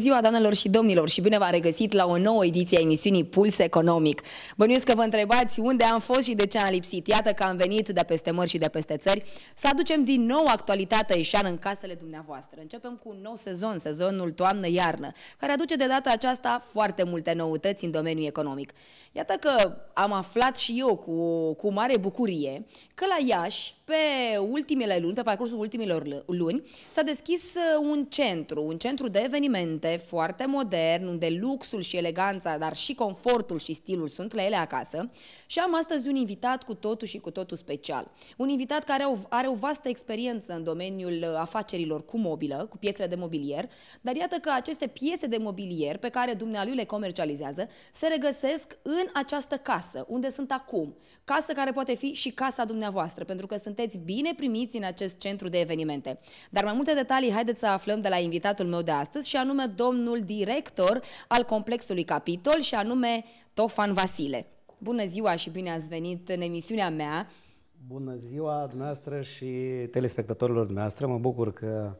ziua, doamnelor și domnilor, și bine v-am regăsit la o nouă ediție a emisiunii Puls Economic. Bănuiesc că vă întrebați unde am fost și de ce am lipsit. Iată că am venit de peste mări și de peste țări să aducem din nou actualitatea ieșeană în casele dumneavoastră. Începem cu un nou sezon, sezonul toamnă-iarnă, care aduce de data aceasta foarte multe noutăți în domeniul economic. Iată că am aflat și eu cu, cu mare bucurie că la Iași, pe ultimele luni, pe parcursul ultimilor luni, s-a deschis uh, un centru, un centru de evenimente foarte modern, unde luxul și eleganța, dar și confortul și stilul sunt la ele acasă. Și am astăzi un invitat cu totul și cu totul special. Un invitat care are o, vastă experiență în domeniul uh, afacerilor cu mobilă, cu piesele de mobilier, dar iată că aceste piese de mobilier pe care dumnealui le comercializează se regăsesc în această casă, unde sunt acum. Casă care poate fi și casa dumneavoastră, pentru că sunt sunteți bine primiți în acest centru de evenimente. Dar mai multe detalii haideți să aflăm de la invitatul meu de astăzi și anume domnul director al complexului Capitol și anume Tofan Vasile. Bună ziua și bine ați venit în emisiunea mea. Bună ziua dumneavoastră și telespectatorilor dumneavoastră. Mă bucur că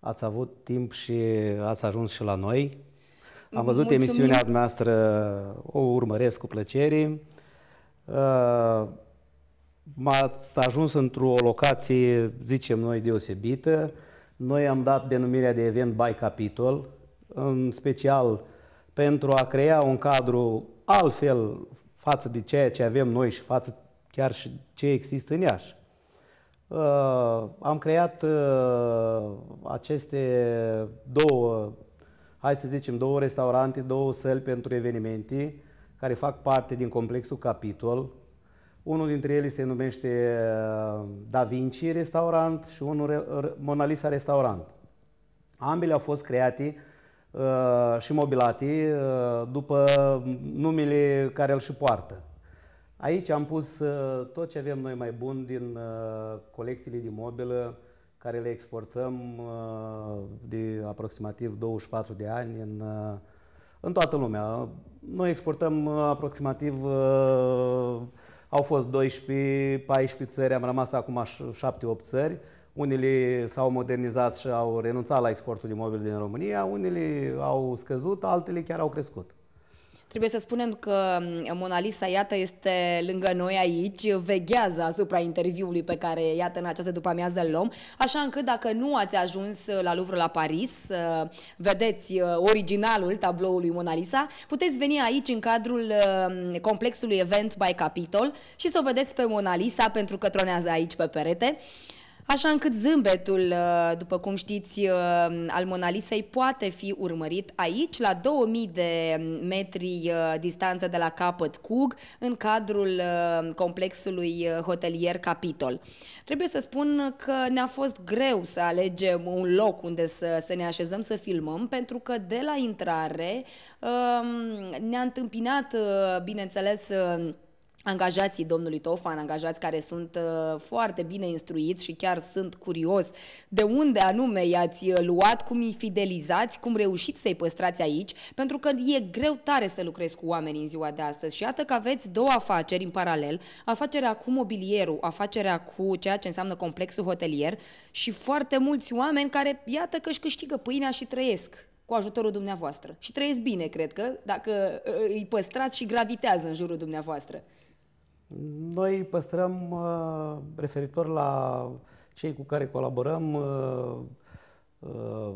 ați avut timp și ați ajuns și la noi. Am văzut Mulțumim. emisiunea noastră, o urmăresc cu plăcere. Uh, ați ajuns într-o locație, zicem noi, deosebită. Noi am dat denumirea de event by capitol, în special pentru a crea un cadru altfel față de ceea ce avem noi și față chiar și ce există în Iași. Uh, am creat uh, aceste două, hai să zicem, două restaurante, două săli pentru evenimente care fac parte din complexul Capitol, unul dintre ele se numește uh, Da Vinci Restaurant și unul Mona Lisa Restaurant. Ambele au fost create uh, și mobilate uh, după numele care îl și poartă. Aici am pus tot ce avem noi mai bun din colecțiile de mobilă care le exportăm de aproximativ 24 de ani în, în toată lumea. Noi exportăm aproximativ au fost 12-14 țări, am rămas acum 7-8 țări. Unele s-au modernizat și au renunțat la exportul de mobil din România, unele au scăzut, altele chiar au crescut. Trebuie să spunem că mm, Mona Lisa, iată, este lângă noi aici, veghează asupra interviului pe care, iată, în această după-amiază îl luăm, așa încât dacă nu ați ajuns la Louvre la Paris, vedeți uh, originalul tabloului Mona Lisa, puteți veni aici în cadrul uh, complexului Event by Capitol și să o vedeți pe Mona Lisa pentru că tronează aici pe perete. Așa încât zâmbetul, uh, după cum știți, uh, al Mona Lisei poate fi urmărit aici, la 2000 de metri uh, distanță de la capăt Cug, în cadrul complexului hotelier Capitol. Trebuie să spun că ne-a fost greu să alegem un loc unde să, să ne așezăm să filmăm, pentru că de la intrare um, ne-a întâmpinat, bineînțeles, angajații domnului Tofan, angajați care sunt uh, foarte bine instruiți și chiar sunt curios de unde anume i-ați uh, luat, cum îi fidelizați, cum reușiți să-i păstrați aici, pentru că e greu tare să lucrezi cu oamenii în ziua de astăzi. Și iată că aveți două afaceri în paralel, afacerea cu mobilierul, afacerea cu ceea ce înseamnă complexul hotelier și foarte mulți oameni care, iată că își câștigă pâinea și trăiesc cu ajutorul dumneavoastră. Și trăiesc bine, cred că, dacă uh, îi păstrați și gravitează în jurul dumneavoastră. Noi păstrăm, uh, referitor la cei cu care colaborăm, uh, uh,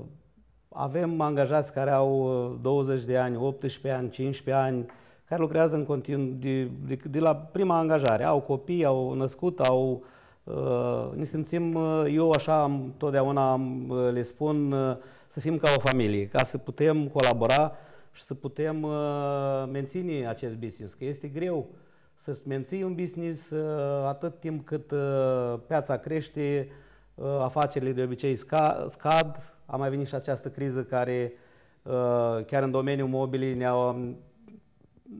avem angajați care au 20 de ani, 18 ani, 15 ani, care lucrează în continuu de, de, de la prima angajare. Au copii, au născut, au... ne simțim, eu așa totdeauna le spun, să fim ca o familie, ca să putem colabora și să putem menține acest business, că este greu să-ți menții un business uh, atât timp cât uh, piața crește, uh, afacerile de obicei scad. A mai venit și această criză care chiar în domeniul mobilii ne-au, um,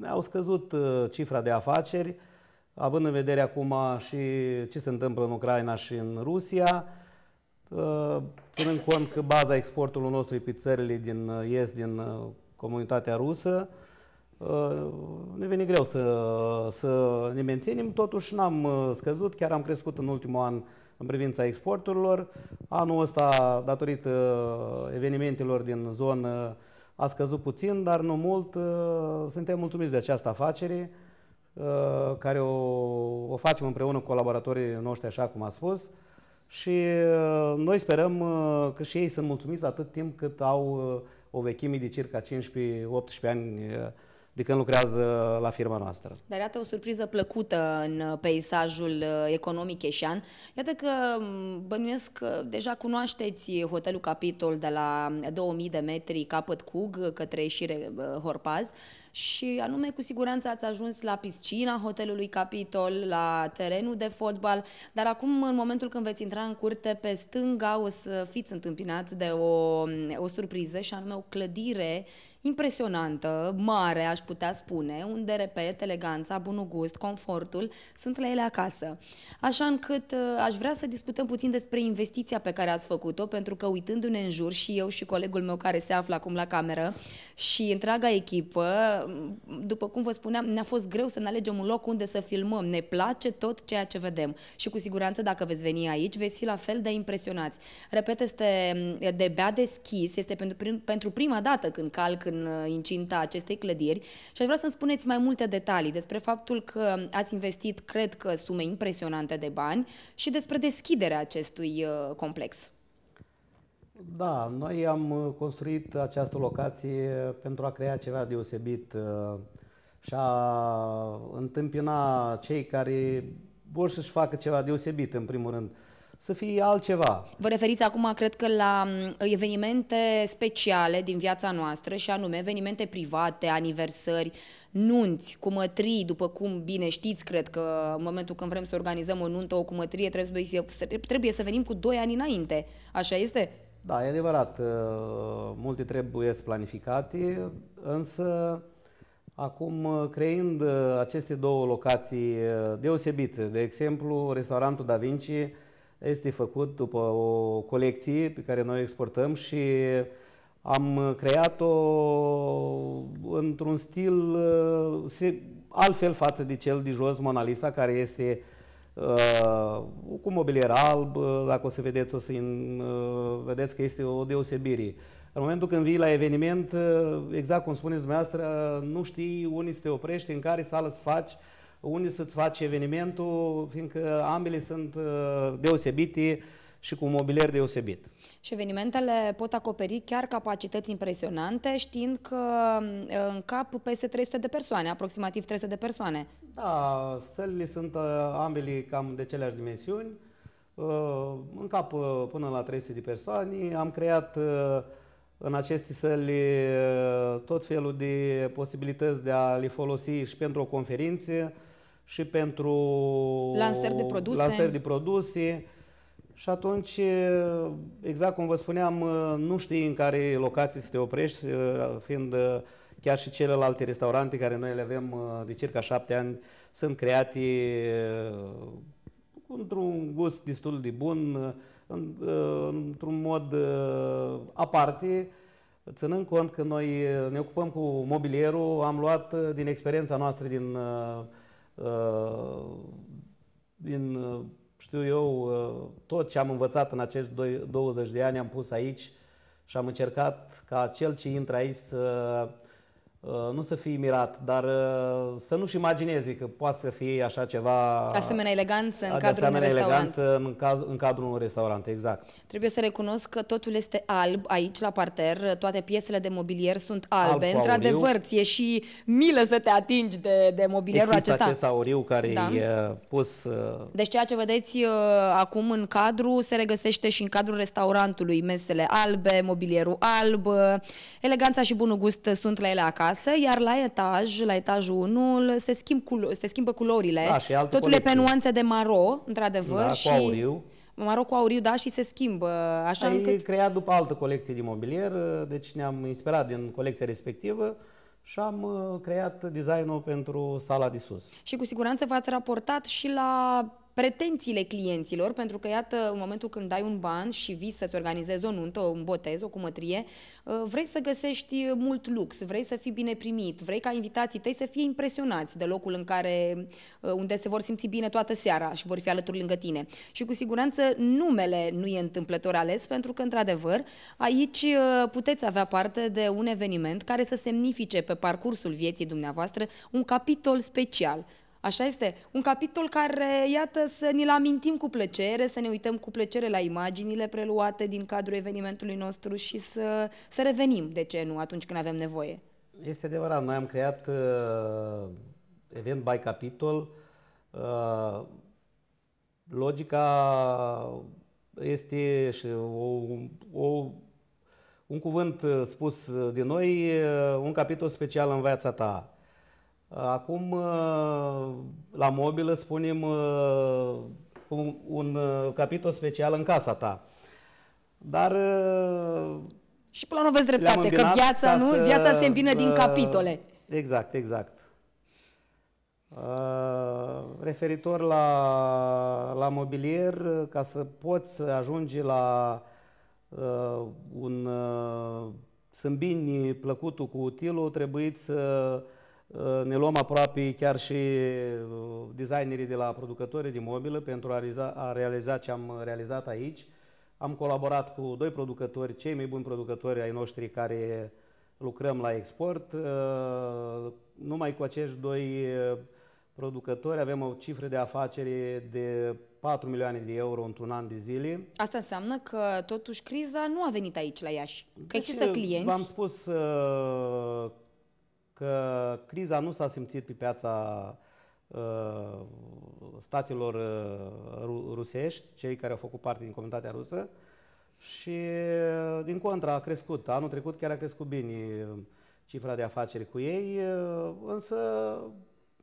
ne scăzut cifra de afaceri, având în vedere acum și ce se întâmplă în Ucraina și în Rusia, ținând cont că baza exportului nostru e pe țările din est, din comunitatea rusă, Uh, ne veni greu să, să ne menținem, totuși n-am uh, scăzut, chiar am crescut în ultimul an în privința exporturilor. Anul ăsta, datorită uh, evenimentelor din zonă, a scăzut puțin, dar nu mult. Suntem mulțumiți de această afacere care o, o facem împreună cu colaboratorii noștri, așa cum a spus. Și noi sperăm că și ei sunt mulțumiți atât timp cât au o vechime de circa 15-18 ani de când lucrează la firma noastră. Dar iată o surpriză plăcută în uh, peisajul uh, economic eșean. Iată că mm, bănuiesc că deja cunoașteți hotelul Capitol de la 2000 uh, de metri capăt Cug către ieșire Horpaz și anume cu siguranță ați ajuns la piscina hotelului Capitol, la terenul de fotbal, dar acum în momentul când veți intra în curte pe stânga o să fiți întâmpinați de o, mm, o surpriză și anume o clădire uh, impresionantă, mare, aș putea spune, unde, repet, eleganța, bunul gust, confortul sunt la ele acasă. Așa încât uh, aș vrea să discutăm puțin despre investiția pe care ați făcut-o, pentru că uitându-ne în jur și eu și colegul meu care se află acum la cameră și întreaga echipă, mm, după cum vă spuneam, ne-a fost greu să ne alegem un loc unde să filmăm. Ne place tot ceea ce vedem și cu siguranță dacă veți veni aici, veți fi la fel de impresionați. Repet, este mm, de bea deschis, este pentru, prim, pentru prima dată când calc în uh, incinta acestei clădiri și aș vrea să-mi spuneți mai multe detalii despre faptul că ați investit, cred că, sume impresionante de bani și despre deschiderea acestui uh, complex. Da, noi am uh, construit această locație pentru a crea ceva deosebit și a întâmpina cei care vor să-și facă ceva deosebit, în primul rând să fie altceva. Vă referiți acum, cred că, la evenimente speciale din viața noastră și anume evenimente private, aniversări, nunți, cumătrii, după cum bine știți, cred că în momentul când vrem să organizăm o nuntă, o cumătrie, trebuie să, trebuie să venim cu doi ani înainte. Așa este? Da, e adevărat. Uh, multe trebuie planificate, însă acum uh, creând uh, aceste două locații deosebite, de exemplu, restaurantul Da Vinci, este făcut după o colecție pe care noi o exportăm și am creat-o într-un stil uh, altfel față de cel de jos, Mona Lisa, care este uh, cu mobilier alb, uh, dacă o să vedeți, o să uh, vedeți că este o deosebire. În momentul când vii la eveniment, uh, exact cum spuneți dumneavoastră, nu știi unde să te oprești, în care sală să faci, unde să-ți faci evenimentul, fiindcă ambele sunt uh, deosebite și cu mobilier deosebit. Și evenimentele pot acoperi chiar capacități impresionante, știind că uh, în cap peste 300 de persoane, aproximativ 300 de persoane. Da, sălile sunt uh, ambele cam de aceleași dimensiuni, în cap până la 300 de persoane. Am creat în aceste săli tot felul de posibilități de a le folosi și pentru o conferință, și pentru lansări de produse. Lansări de produse. Și atunci, exact cum vă spuneam, nu știi în care locații să te oprești, fiind chiar și celelalte restaurante care noi le avem de circa șapte ani, sunt create uh, într-un gust destul de bun, uh, într-un mod uh, aparte, ținând cont că noi ne ocupăm cu mobilierul, am luat din experiența noastră din Uh, din, uh, știu eu, uh, tot ce am învățat în acești 20 de ani am pus aici și am încercat ca cel ce intră aici să Uh, nu să fii mirat, dar uh, să nu-și imaginezi că poate să fie așa ceva... Asemenea eleganță în cadrul unui restaurant. în, caz, în cadrul unui restaurant, exact. Trebuie să recunosc că totul este alb aici, la parter, toate piesele de mobilier sunt albe. Alb Într-adevăr, ți-e și milă să te atingi de, de mobilierul Există acesta. acest auriu care da. e pus... Uh, deci ceea ce vedeți acum în cadru se regăsește și în cadrul restaurantului. Mesele albe, mobilierul alb, eleganța și bunul gust sunt la ele acasă casă, iar la etaj, la etajul 1, se, schimb culo- se schimbă culorile. Da, și Totul colecții. e pe nuanțe de maro, într-adevăr. Da, și... cu auriu. Maro cu auriu, da, și se schimbă. Așa Ai încât... creat după altă colecție de mobilier, deci ne-am inspirat din colecția respectivă și am uh, creat designul pentru sala de sus. Și cu siguranță v-ați raportat și la pretențiile clienților, pentru că, iată, în momentul când dai un ban și vii să-ți organizezi o nuntă, un botez, o cumătrie, ă, vrei să găsești mult lux, vrei să fii bine primit, vrei ca invitații tăi să fie impresionați de locul în care, ă, unde se vor simți bine toată seara și vor fi alături lângă tine. Și cu siguranță numele nu e întâmplător ales, pentru că, într-adevăr, aici ă, puteți avea parte de un eveniment care să semnifice pe parcursul vieții dumneavoastră un capitol special Așa este. Un capitol care, iată, să ne-l amintim cu plăcere, să ne uităm cu plăcere la imaginile preluate din cadrul evenimentului nostru și să, să revenim, de ce nu, atunci când avem nevoie. Este adevărat. Noi am creat uh, event by capitol. Uh, logica este și o, o, un cuvânt spus de noi, uh, un capitol special în viața ta Acum, uh, la mobilă, spunem uh, un, un uh, capitol special în casa ta. Dar... Și până nu vezi dreptate, că viața, nu? Să, viața se împină din capitole. Exact, exact. referitor la, la mobilier, ca să poți ajunge la un sâmbini plăcutul cu utilul, trebuie să Eh, ne luăm aproape chiar și eh, designerii de la producătorii de mobilă pentru a realiza, a realiza ce am realizat aici. Am colaborat cu doi producători, cei mai buni producători ai noștri care lucrăm la export. Eh, numai cu acești doi producători avem o cifră de afaceri de 4 milioane de euro într-un an de zile. Asta înseamnă că totuși criza nu a venit aici la Iași, că deci, există clienți. V-am spus că criza nu s-a simțit pe piața uh, statelor uh, rusești, cei care au făcut parte din comunitatea rusă, și uh, din contra a crescut. Anul trecut chiar a crescut bine uh, cifra de afaceri cu ei, uh, însă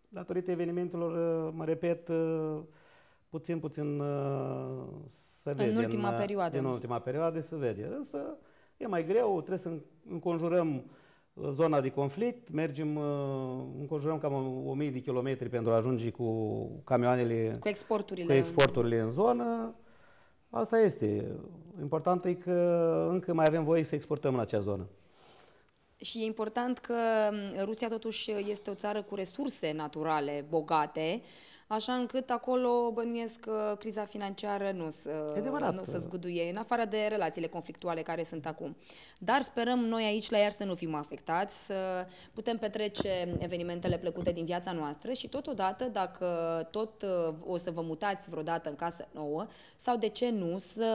datorită evenimentelor, mă repet, puțin, puțin se vede. În ultima în, perioadă. În ultima perioadă se vede. Însă e mai greu, trebuie să înconjurăm zona de conflict, mergem, uh, înconjurăm cam 1000 de kilometri pentru a ajunge cu camioanele, cu exporturile, cu exporturile în zonă. Asta este. Important e că încă mai avem voie să exportăm în acea zonă. Și e important că mm, Rusia totuși este o țară cu resurse naturale bogate, așa încât acolo bănuiesc că criza financiară nu să, nu să zguduie, în afară de relațiile conflictuale care sunt acum. Dar sperăm noi aici la iar să nu fim afectați, să putem petrece evenimentele plăcute din viața noastră și totodată, dacă tot uh, o să vă mutați vreodată în casă nouă, sau de ce nu, să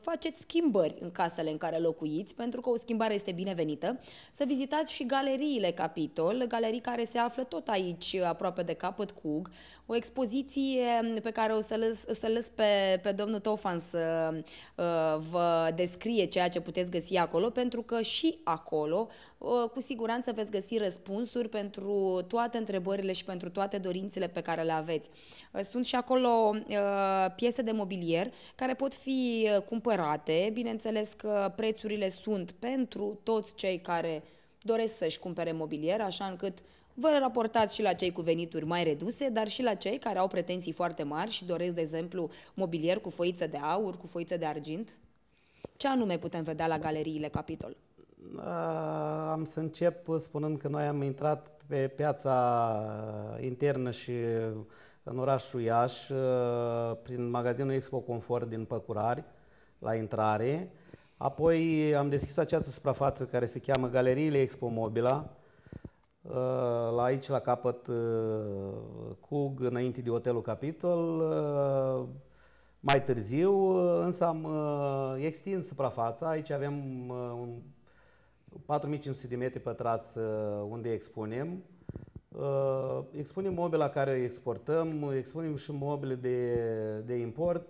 faceți schimbări în casele în care locuiți, pentru că o schimbare este binevenită, să vizitați și galeriile Capitol, galerii care se află tot aici, aproape de capăt cu o expoziție poziție pe care o să lăs, o să lăs pe, pe domnul Tofan să uh, vă descrie ceea ce puteți găsi acolo, pentru că și acolo uh, cu siguranță veți găsi răspunsuri pentru toate întrebările și pentru toate dorințele pe care le aveți. Uh, sunt și acolo uh, piese de mobilier care pot fi uh, cumpărate, bineînțeles că prețurile sunt pentru toți cei care doresc să-și cumpere mobilier, așa încât Vă raportați și la cei cu venituri mai reduse, dar și la cei care au pretenții foarte mari și doresc, de exemplu, mobilier cu foiță de aur, cu foiță de argint? Ce anume putem vedea la galeriile Capitol? Am să încep spunând că noi am intrat pe piața uh, internă și uh, în orașul Iași, uh, prin magazinul Expo Confort din Păcurari, la intrare. Apoi am deschis această suprafață care se cheamă Galeriile Expo Mobila, la aici, la capăt uh, Cug, înainte de Hotelul Capitol. Uh, mai târziu, uh, însă am extins suprafața. Aici avem 4500 de metri pătrați unde expunem. Expunem mobila care o exportăm, expunem și mobile de, de import.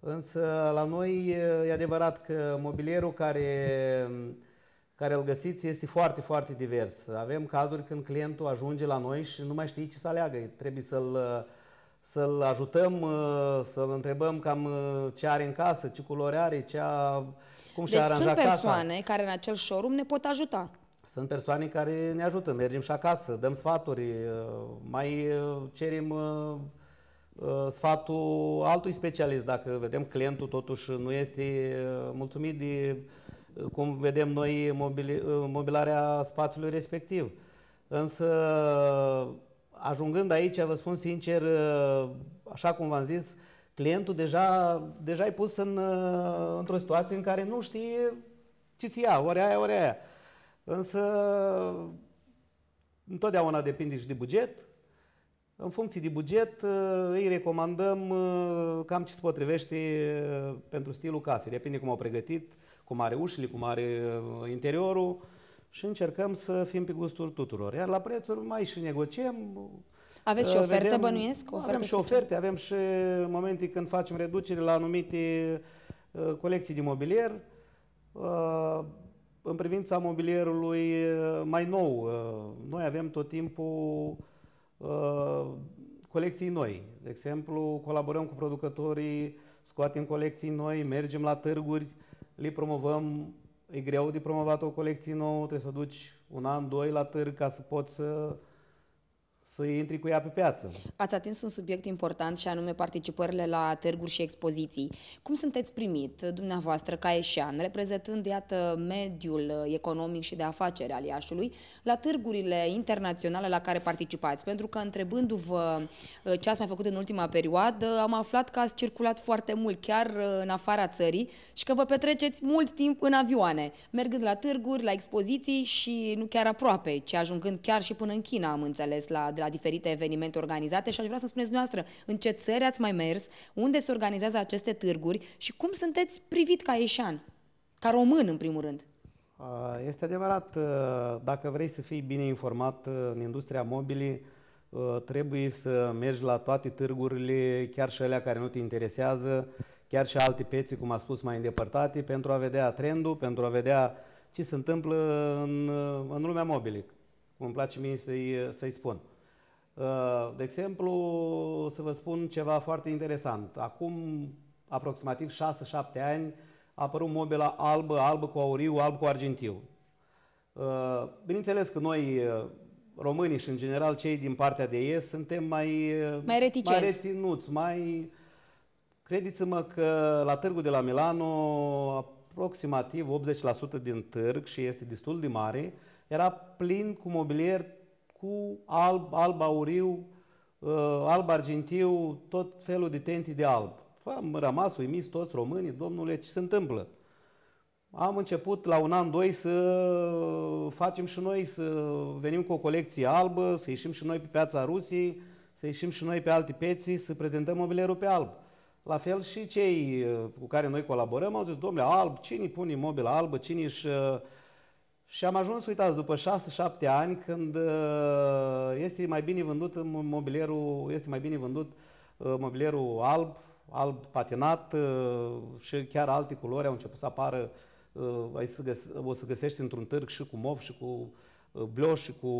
Însă la noi e adevărat că mobilierul care care îl găsiți este foarte, foarte divers. Avem cazuri când clientul ajunge la noi și nu mai știe ce să aleagă. Trebuie să-l să-l ajutăm, să-l întrebăm cam ce are în casă, ce culoare are, ce a, cum deci și-a aranjat casa. sunt persoane casa. care în acel showroom ne pot ajuta. Sunt persoane care ne ajută, mergem și acasă, dăm sfaturi, mai cerem uh, uh, sfatul altui specialist. Dacă vedem clientul totuși nu este uh, mulțumit de cum vedem noi mobilarea spațiului respectiv. Însă, ajungând aici, vă spun sincer, așa cum v-am zis, clientul deja, deja e pus în, într-o situație în care nu știe ce ți ia, ori aia, ori aia. Însă, întotdeauna depinde și de buget. În funcție de buget, îi recomandăm cam ce se potrivește pentru stilul casei. Depinde cum au pregătit, cum are ușile, cum are uh, interiorul și încercăm să fim pe gustul tuturor. Iar la prețuri mai și negociem. Aveți uh, și ofertă, vedem, bănuiesc? Ofertă avem și oferte, avem și momente când facem reduceri la anumite uh, colecții de mobilier. În privința mobilierului mai nou, noi avem tot timpul colecții noi. De exemplu, colaborăm cu producătorii, scoatem colecții noi, mergem la târguri, le promovăm, e greu de promovat o colecție nouă, trebuie să duci un an, doi la târg ca să poți să să intri cu ea pe piață. Ați atins un subiect important și anume participările la târguri și expoziții. Cum sunteți primit dumneavoastră ca eșean, reprezentând, iată, mediul economic și de afaceri al Iașului, la târgurile internaționale la care participați? Pentru că, întrebându-vă uh, ce ați mai făcut în ultima perioadă, am aflat că ați circulat foarte mult, chiar uh, în afara țării, și că vă petreceți mult timp în avioane, mergând la târguri, la expoziții și nu chiar aproape, ci ajungând chiar și până în China, am înțeles, la de la diferite evenimente organizate și aș vrea să spuneți dumneavoastră în ce țări ați mai mers, unde se organizează aceste târguri și cum sunteți privit ca ieșan, ca român în primul rând. Este adevărat, dacă vrei să fii bine informat în industria mobilii, trebuie să mergi la toate târgurile, chiar și alea care nu te interesează, chiar și alte pețe, cum a spus, mai îndepărtate, pentru a vedea trendul, pentru a vedea ce se întâmplă în, în lumea mobilic, Cum îmi place mie să-i, să-i spun. Uh, de exemplu, să vă spun ceva foarte interesant. Acum aproximativ 6-7 ani a apărut mobila albă, albă cu auriu, alb cu argintiu. Uh, bineînțeles că noi, uh, românii și în general cei din partea de est, suntem mai, mai, reticenți. mai reținuți, mai... Credeți-mă că la târgul de la Milano, aproximativ 80% din târg și este destul de mare, era plin cu mobilier cu alb, alb-auriu, uh, alb-argintiu, tot felul de tenti de alb. Am rămas uimiți toți românii, domnule, ce se întâmplă? Am început la un an, doi să facem și noi, să venim cu o colecție albă, să ieșim și noi pe piața Rusiei, să ieșim și noi pe alte peții, să prezentăm mobilierul pe alb. La fel și cei uh, cu care noi colaborăm au zis, domnule, alb, cine pune mobilă albă, cine își uh, și am ajuns, uitați, după 6-7 ani, când uh, este mai bine vândut mobilierul, este mai bine vândut uh, mobilierul alb, alb patinat uh, și chiar alte culori au început să apară. O să găsești într-un târg și cu mov și cu bloș și cu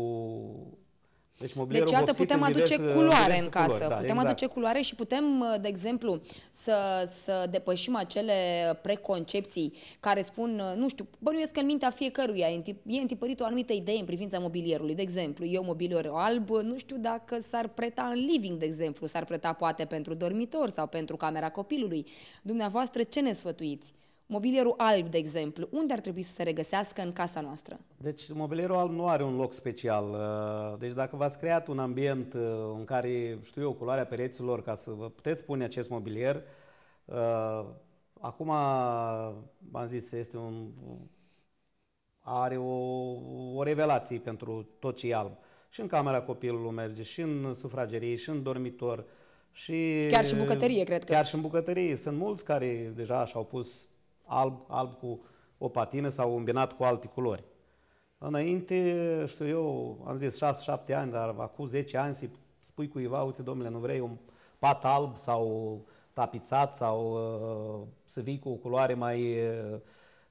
deci, deci iată, putem aduce diverse, culoare în casă. Culori, da, putem exact. aduce culoare și putem, uh, de exemplu, să, să depășim acele preconcepții care spun, uh, nu știu, bănuiesc că în mintea fiecăruia e întipărit o anumită idee în privința mobilierului. De exemplu, eu mobilier alb, nu știu dacă s-ar preta în living, de exemplu, s-ar preta poate pentru dormitor sau pentru camera copilului. Dumneavoastră, ce ne sfătuiți? Mobilierul alb, de exemplu, unde ar trebui să se regăsească în casa noastră? Deci, mobilierul alb nu are un loc special. Uh, deci, dacă v-ați creat un ambient uh, în care, știu eu, culoarea pereților, ca să vă puteți pune acest mobilier, uh, acum, am zis, este un, are o, o revelație pentru tot ce e alb. Și în camera copilului merge, și în sufragerie, și în dormitor, și... Chiar și în bucătărie, cred că. Chiar și în bucătărie. Sunt mulți care deja și-au pus alb, alb cu o patină sau îmbinat cu alte culori. Înainte, știu eu, am zis 6-7 ani, dar acum 10 ani să spui cuiva, uite domnule, nu vrei un pat alb sau tapizat sau uh, să vii cu o culoare mai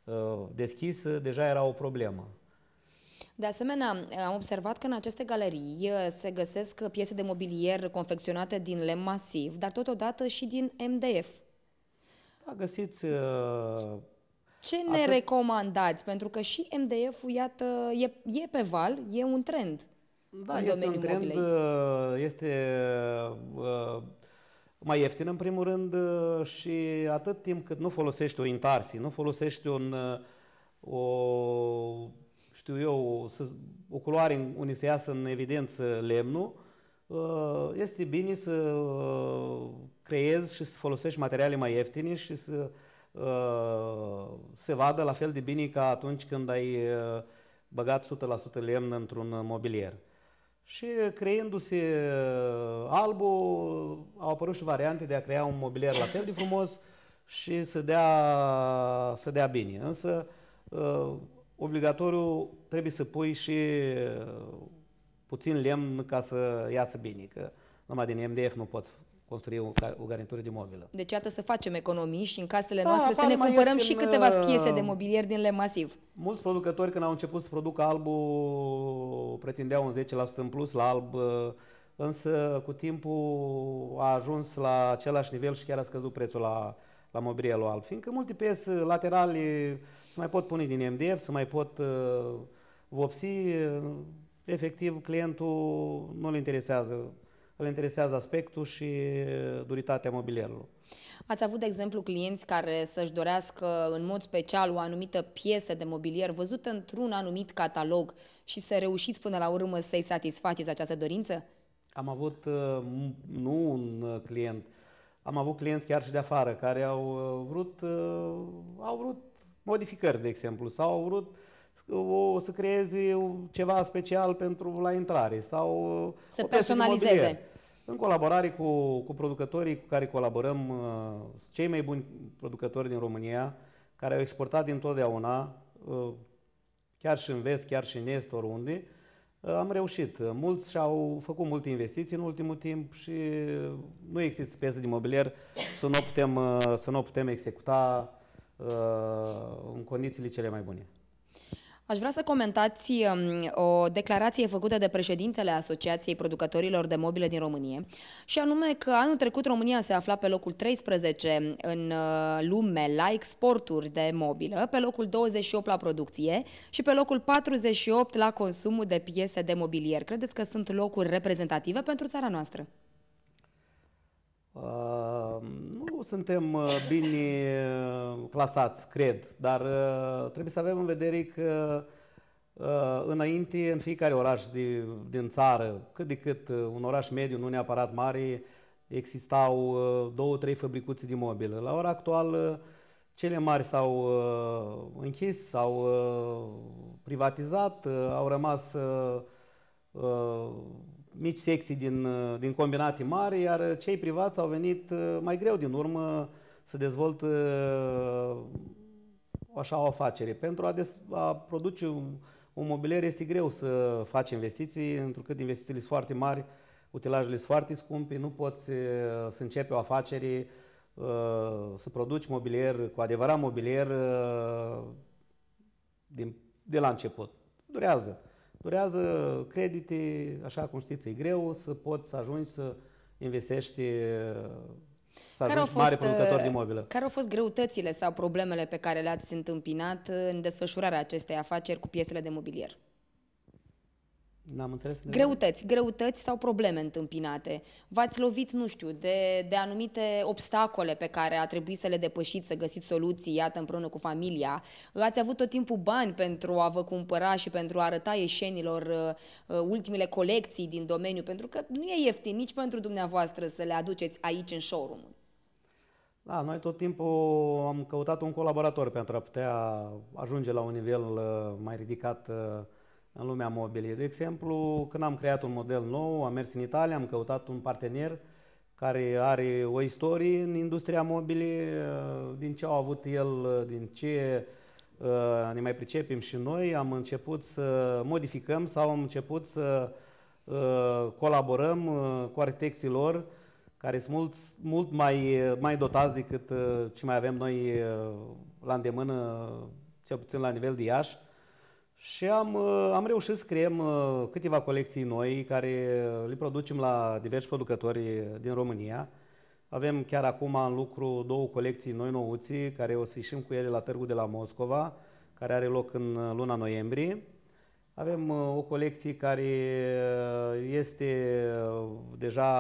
uh, deschisă, deja era o problemă. De asemenea, am observat că în aceste galerii uh, se găsesc piese de mobilier confecționate din lemn masiv, dar totodată și din MDF. Da, găsiți... Uh, ce ne atât... recomandați? Pentru că și MDF-ul, iată, e, e pe val, e un trend. Da, în este un trend, mobilei. Uh, este uh, mai ieftin în primul rând uh, și atât timp cât nu folosești o intarsie, nu folosești un, uh, o, știu eu, să, o culoare unde se iasă în evidență lemnul, este bine să creezi și să folosești materiale mai ieftine și să uh, se vadă la fel de bine ca atunci când ai uh, băgat 100% lemn într-un mobilier. Și creându-se uh, albul, au apărut și variante de a crea un mobilier la fel de frumos și să dea, să dea bine. Însă, uh, obligatoriu trebuie să pui și uh, puțin lemn ca să iasă bine, că numai din MDF nu poți construi o, o garnitură de mobilă. Deci, iată să facem economii și în casele da, noastre să ne cumpărăm și în, câteva uh, piese de mobilier din lemn masiv. Mulți producători, când au început să producă albul, pretindeau un 10% în plus la alb, uh, însă cu timpul a ajuns la același nivel și chiar a scăzut prețul la, la mobilierul alb, fiindcă multe piese laterale se mai pot pune din MDF, se mai pot uh, vopsi, uh, efectiv clientul nu-l interesează îl interesează aspectul și duritatea mobilierului. Ați avut, de exemplu, clienți care să-și dorească în mod special o anumită piesă de mobilier văzută într-un anumit catalog și să reușiți până la urmă să-i satisfaceți această dorință? Am avut uh, nu un uh, client, am avut clienți chiar și de afară care au uh, vrut, au vrut modificări, de exemplu, sau au vrut uh, o, să creeze ceva special pentru la intrare sau să o personalizeze. În colaborare cu, cu producătorii cu care colaborăm, uh, cei mai buni producători din România, care au exportat dintotdeauna, uh, chiar și în vest, chiar și în est, oriunde, uh, am reușit. Mulți și-au făcut multe investiții în ultimul timp și nu există piese de mobilier să nu putem, să nu putem executa în condițiile cele mai bune. Aș vrea să comentați um, o declarație făcută de președintele Asociației Producătorilor de Mobile din România și anume că anul trecut România se afla pe locul 13 în uh, lume la exporturi de mobilă, pe locul 28 la producție și pe locul 48 la consumul de piese de mobilier. Credeți că sunt locuri reprezentative pentru țara noastră? Ă, nu suntem ă, bine ă, clasați, cred, dar trebuie să avem în vedere că înainte, în fiecare oraș de, din țară, cât de cât un oraș mediu, nu neapărat mare, existau două, trei fabricuții de mobilă. La ora actuală, cele mari s-au închis, s-au privatizat, au rămas mici secții din, uh, din combinate mari, iar cei privați au venit uh, mai greu din urmă să dezvoltă uh, așa o afacere. Pentru a, des, a produce un, un mobilier este greu să faci investiții, pentru că investițiile sunt foarte mari, utilajele sunt foarte scumpe, nu poți să începi o afacere, să produci mobilier, cu adevărat mobilier, din, de la început. Durează. Durează credite, așa cum știți, e greu să poți să ajungi să investești să care ajungi fost, mare producător uh, de imobilă. Care au fost greutățile sau problemele pe care le-ați întâmpinat în desfășurarea acestei afaceri cu piesele de mobilier? N-am înțeles. greutăți, de... greutăți sau probleme întâmpinate. V-ați lovit, nu știu, de, de anumite obstacole pe care a trebuit să le depășiți, să găsiți soluții, iată, împreună cu familia. Ați avut tot timpul bani pentru a vă cumpăra și pentru a arăta ieșenilor uh, uh ultimele colecții din domeniu, pentru că nu e ieftin nici pentru dumneavoastră să le aduceți aici în showroom -ul. Da, noi tot timpul am căutat un colaborator pentru a putea ajunge la un nivel uh, mai ridicat uh, în lumea mobilei. De exemplu, când am creat un model nou, am mers în Italia, am căutat un partener care are o istorie în industria mobile, uh, din ce au avut el, uh, din ce uh, ne mai pricepem și noi, am început să modificăm sau am început să colaborăm cu arhitecții lor care sunt mult, mult mai, mai dotați decât ce mai avem noi la îndemână, cel puțin la nivel de Iași și am, uh, am reușit să creăm uh, câteva colecții noi care le producem la diversi producători din România. Avem chiar acum în lucru două colecții noi nouții care o să ieșim cu ele la Târgu de la Moscova, care are loc în uh, luna noiembrie. Avem o colecție care este deja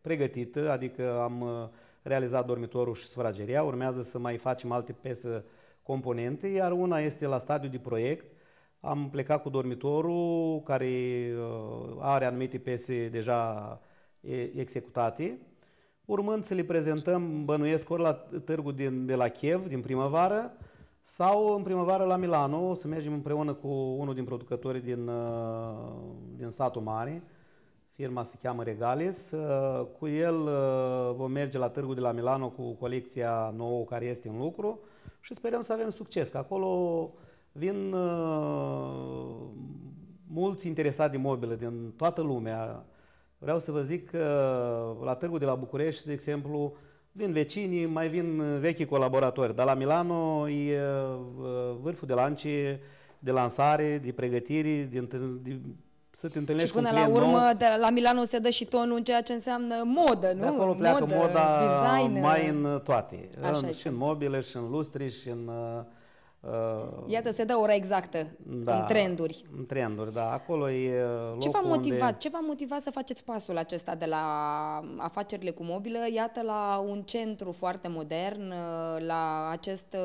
pregătită, adică am realizat dormitorul și sfrageria, urmează să mai facem alte piese componente, iar una este la stadiu de proiect. Am plecat cu dormitorul care uh, are anumite piese deja executate, urmând să le prezentăm, bănuiesc, ori la târgul din, de la Kiev, din primăvară, sau în primăvară la Milano, să mergem împreună cu unul din producătorii din, uh, din satul mare, firma se cheamă Regalis. Uh, cu el vom merge la târgul de la Milano cu colecția nouă care este în lucru și sperăm să avem succes, că acolo vin uh, mulți interesați de mobile din toată lumea. Vreau să vă zic că la târgul de la București, de exemplu, vin vecinii, mai vin vechi colaboratori, dar la Milano e uh, vârful de lance de lansare, de pregătiri, de, de să te întâlnești și până cu un la urmă, nou. De la Milano se dă și tonul în ceea ce înseamnă modă, nu? De acolo pleacă modă, moda design, mai uh, în toate. Așa în, și în mobile, și în lustri, și în... Uh, uh, Iată, se dă ora exactă da, în trenduri. În trenduri, da. Acolo e locul uh, ce v-a motivat, unde... Ce v-a motivat să faceți pasul acesta de la afacerile cu mobilă, iată, la un centru foarte modern, la acest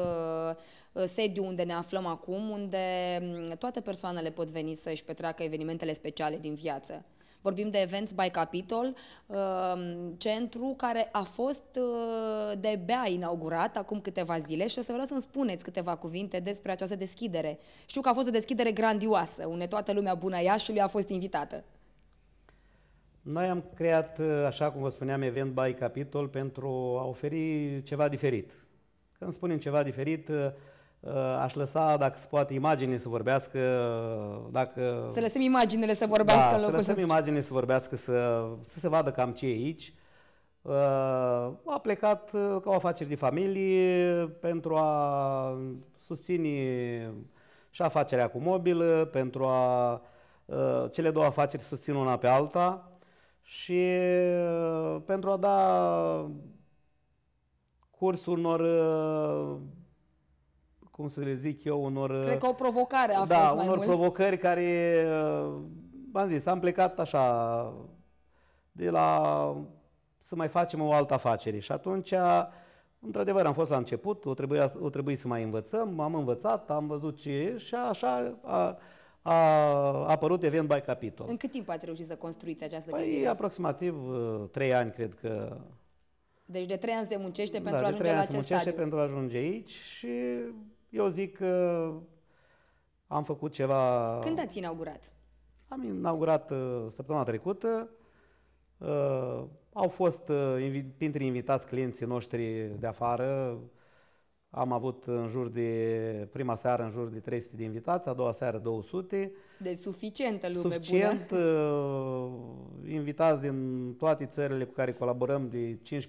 uh, Uh, sediu unde ne aflăm acum, unde mm, toate persoanele pot veni să-și petreacă evenimentele speciale din viață. Vorbim de Events by Capitol, uh, centru care a fost uh, de bea inaugurat acum câteva zile și o să vreau să-mi spuneți câteva cuvinte despre această deschidere. Știu că a fost o deschidere grandioasă, unde toată lumea bună Iașului a fost invitată. Noi am creat, așa cum vă spuneam, Event by Capitol pentru a oferi ceva diferit. Când spunem ceva diferit, Eh, aș lăsa, dacă se poate, imagine să vorbească. Eh, dacă... Să lăsăm imaginele să vorbească da, în locul să lăsăm imaginele să vorbească, să, să se vadă cam ce e aici. Eh, a plecat ca o afacere de familie pentru a susține și afacerea cu mobil pentru a cele două afaceri susțin una pe alta și pentru a da cursul unor cum să le zic eu, unor... Cred uh, că o provocare a da, fost mai unor mult. provocări care, uh, am zis, am plecat așa, de la să mai facem o altă afacere. Și atunci, într-adevăr, am fost la început, o trebuia, o trebuie să mai învățăm, am învățat, am văzut ce e și așa a, a apărut Event by Capitol. În cât timp ați reușit să construiți această păi, clădire? aproximativ uh, trei ani, cred că deci de trei ani se muncește da, pentru da, a ajunge la acest stadiu. pentru a ajunge aici și eu zic că am făcut ceva... Când ați inaugurat? Am inaugurat uh, săptămâna trecută. Uh, au fost uh, printre invitați clienții noștri de afară. Am avut în jur de, prima seară în jur de 300 de invitați, a doua seară 200. De suficientă lume Suficient, bună. invitați din toate țările cu care colaborăm de 15-20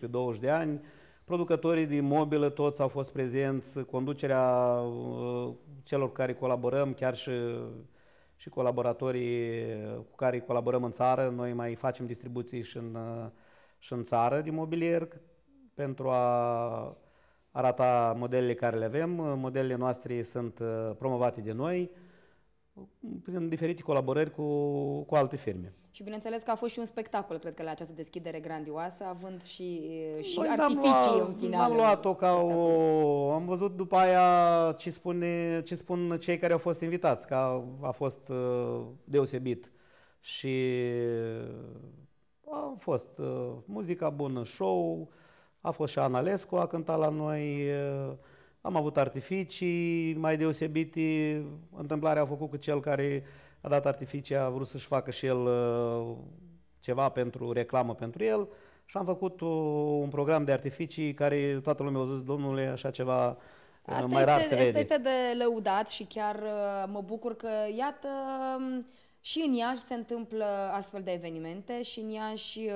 de ani, Producătorii de mobilă toți au fost prezenți, conducerea uh, celor cu care colaborăm, chiar și, și colaboratorii cu care colaborăm în țară, noi mai facem distribuții și în, uh, și în țară de mobilier pentru a arata modelele care le avem. Modelele noastre sunt uh, promovate de noi prin diferite colaborări cu, cu alte firme. Și bineînțeles că a fost și un spectacol, cred că, la această deschidere grandioasă, având și, și Băi, artificii luat, în final. Am luat-o ca o... Am văzut după aia ce, spune, ce spun cei care au fost invitați, că a, fost uh, deosebit. Și a fost uh, muzica bună, show, a fost și Analescu, a cântat la noi, uh, am avut artificii mai deosebite, întâmplarea a făcut cu cel care a dat artificii, a vrut să-și facă și el uh, ceva pentru reclamă pentru el și am făcut uh, un program de artificii care toată lumea a zis, domnule, așa ceva uh, Asta mai este, rar se vede. Asta este de lăudat și chiar mă bucur că, iată, um, și în Iași se întâmplă astfel de evenimente și în Iași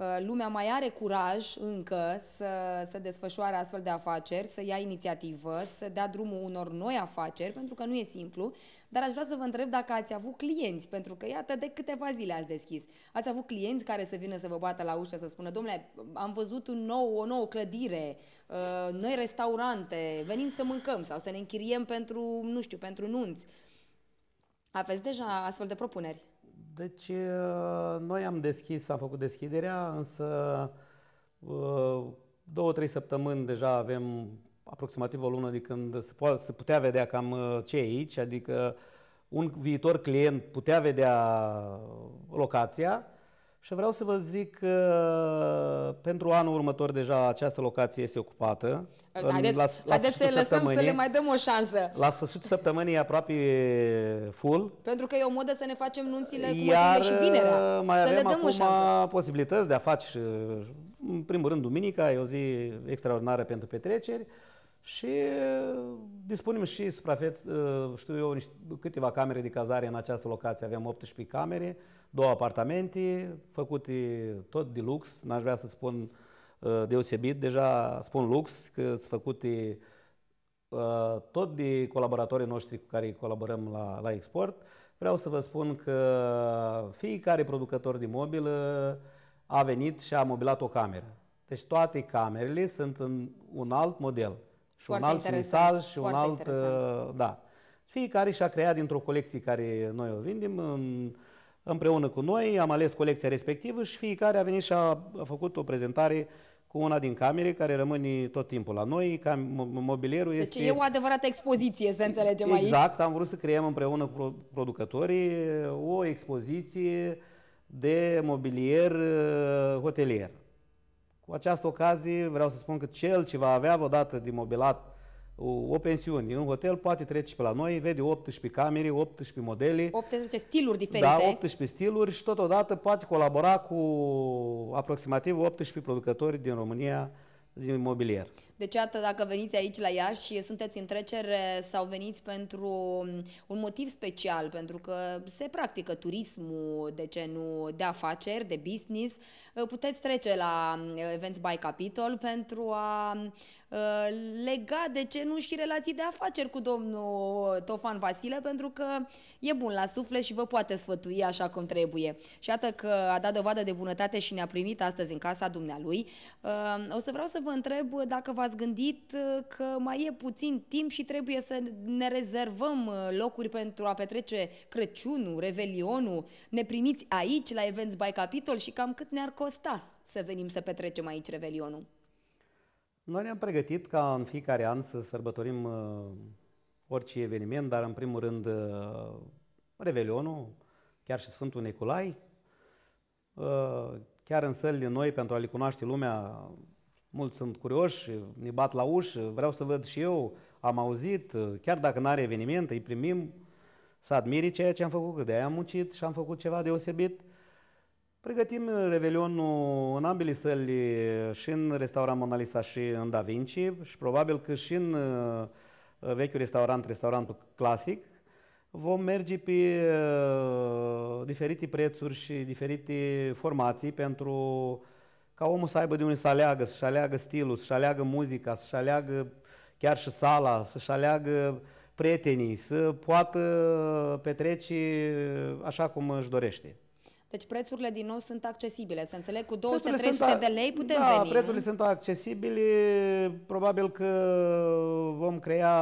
Uh, lumea mai are curaj încă să, să desfășoare astfel de afaceri, să ia inițiativă, să dea drumul unor noi afaceri, pentru că nu e simplu, dar aș vrea să vă întreb dacă ați avut clienți, pentru că iată de câteva zile ați deschis. Ați avut clienți care să vină să vă bată la ușă, să spună, domnule, am văzut un nou, o nouă clădire, uh, noi restaurante, venim să mâncăm sau să ne închiriem pentru, nu știu, pentru nunți. Aveți deja astfel de propuneri? Deci, noi am deschis, am făcut deschiderea, însă două, trei săptămâni deja avem aproximativ o lună de când se, poate, se putea vedea cam ce e aici, adică un viitor client putea vedea locația, și vreau să vă zic că uh, pentru anul următor deja această locație este ocupată. Haideți, la, la haideți să lăsăm să le mai dăm o șansă. La sfârșitul săptămânii e aproape full. Pentru că e o modă să ne facem nunțile cu Iar și vinerea. Uh, mai să avem le dăm acum o șansă. posibilități de a face, uh, în primul rând, duminica, e o zi extraordinară pentru petreceri. Uh, și uh, dispunem și suprafeți, uh, știu eu, câteva camere de cazare în această locație. Avem 18 camere, două apartamente, făcute tot de lux. N-aș vrea să spun uh, deosebit, deja spun lux, că sunt făcute tot de colaboratorii noștri cu care colaborăm la, la export. Vreau să vă spun că fiecare producător de mobilă a venit și a mobilat o cameră. Deci toate camerele sunt în un alt model și un alt frisaj și Foarte un alt... Uh, da. Fiecare și-a creat dintr-o colecție care noi o vindem în, împreună cu noi, am ales colecția respectivă și fiecare a venit și a, a făcut o prezentare cu una din camere care rămâne tot timpul la noi, cam mobilierul deci este... Deci e o adevărată expoziție, să înțelegem exact, aici. Exact, am vrut să creăm împreună cu producătorii o expoziție de mobilier uh, hotelier. Cu această ocazie vreau să spun că cel ce va avea odată de mobilat o, o pensiune, în hotel, poate trece pe la noi, vede 18 camere, 18 modele. 18 stiluri diferite. Da, 18 stiluri și totodată poate colabora cu aproximativ 18 producători din România imobilier. Deci, iată, dacă veniți aici la Iași și sunteți în trecere sau veniți pentru mm, un motiv special, pentru că se practică turismul, de ce nu, de afaceri, de business, puteți trece la mm, Events by Capitol pentru a mm, Uh, legat de ce nu și relații de afaceri cu domnul Tofan Vasile, pentru că e bun la suflet și vă poate sfătui așa cum trebuie. Și iată că a dat dovadă de bunătate și ne-a primit astăzi în casa dumnealui. Uh, o să vreau să vă întreb dacă v-ați gândit uh, că mai e puțin timp și trebuie să ne rezervăm locuri pentru a petrece Crăciunul, Revelionul. Ne primiți aici la Events by Capitol și cam cât ne-ar costa să venim să petrecem aici Revelionul? Noi ne-am pregătit ca în fiecare an să sărbătorim uh, orice eveniment, dar în primul rând uh, Revelionul, chiar și Sfântul Nicolai, uh, chiar în sălile noi pentru a le cunoaște lumea, mulți sunt curioși, ne bat la ușă, vreau să văd și eu, am auzit, chiar dacă nu are eveniment, îi primim să admire ceea ce am făcut, că de-aia am muncit și am făcut ceva deosebit. Pregătim uh, Revelionul în ambele săli, uh, și în restaurant Mona Lisa și în Da Vinci, și probabil că și în uh, vechiul restaurant, restaurantul clasic, vom merge pe diferite prețuri și diferite formații pentru ca omul să aibă de unde să aleagă, să-și aleagă stilul, să-și aleagă muzica, să-și aleagă chiar și sala, să-și aleagă prietenii, să poată petrece așa cum își dorește. Deci prețurile din nou sunt accesibile, să înțeleg, cu 200-300 de lei putem da, veni. prețurile sunt accesibile, probabil că vom crea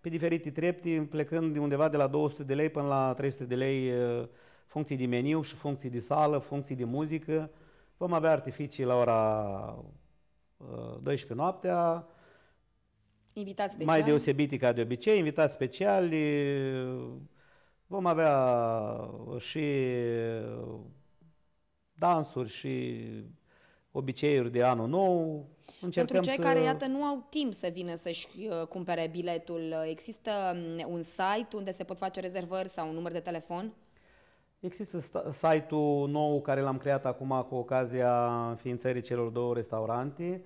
pe diferite trepte, plecând undeva de la 200 de lei până la 300 de lei funcții de meniu și funcții de sală, funcții de muzică. Vom avea artificii la ora 12 noaptea, Invitați speciali. mai deosebit ca de obicei, invitați speciali, Vom avea uh, și uh, dansuri și obiceiuri de anul nou. Încercăm Pentru cei să... care, iată, nu au timp să vină să-și uh, cumpere biletul, există mm, un site unde se pot face rezervări sau un număr de telefon? Există site-ul nou care l-am creat acum cu ocazia ființării celor două restaurante.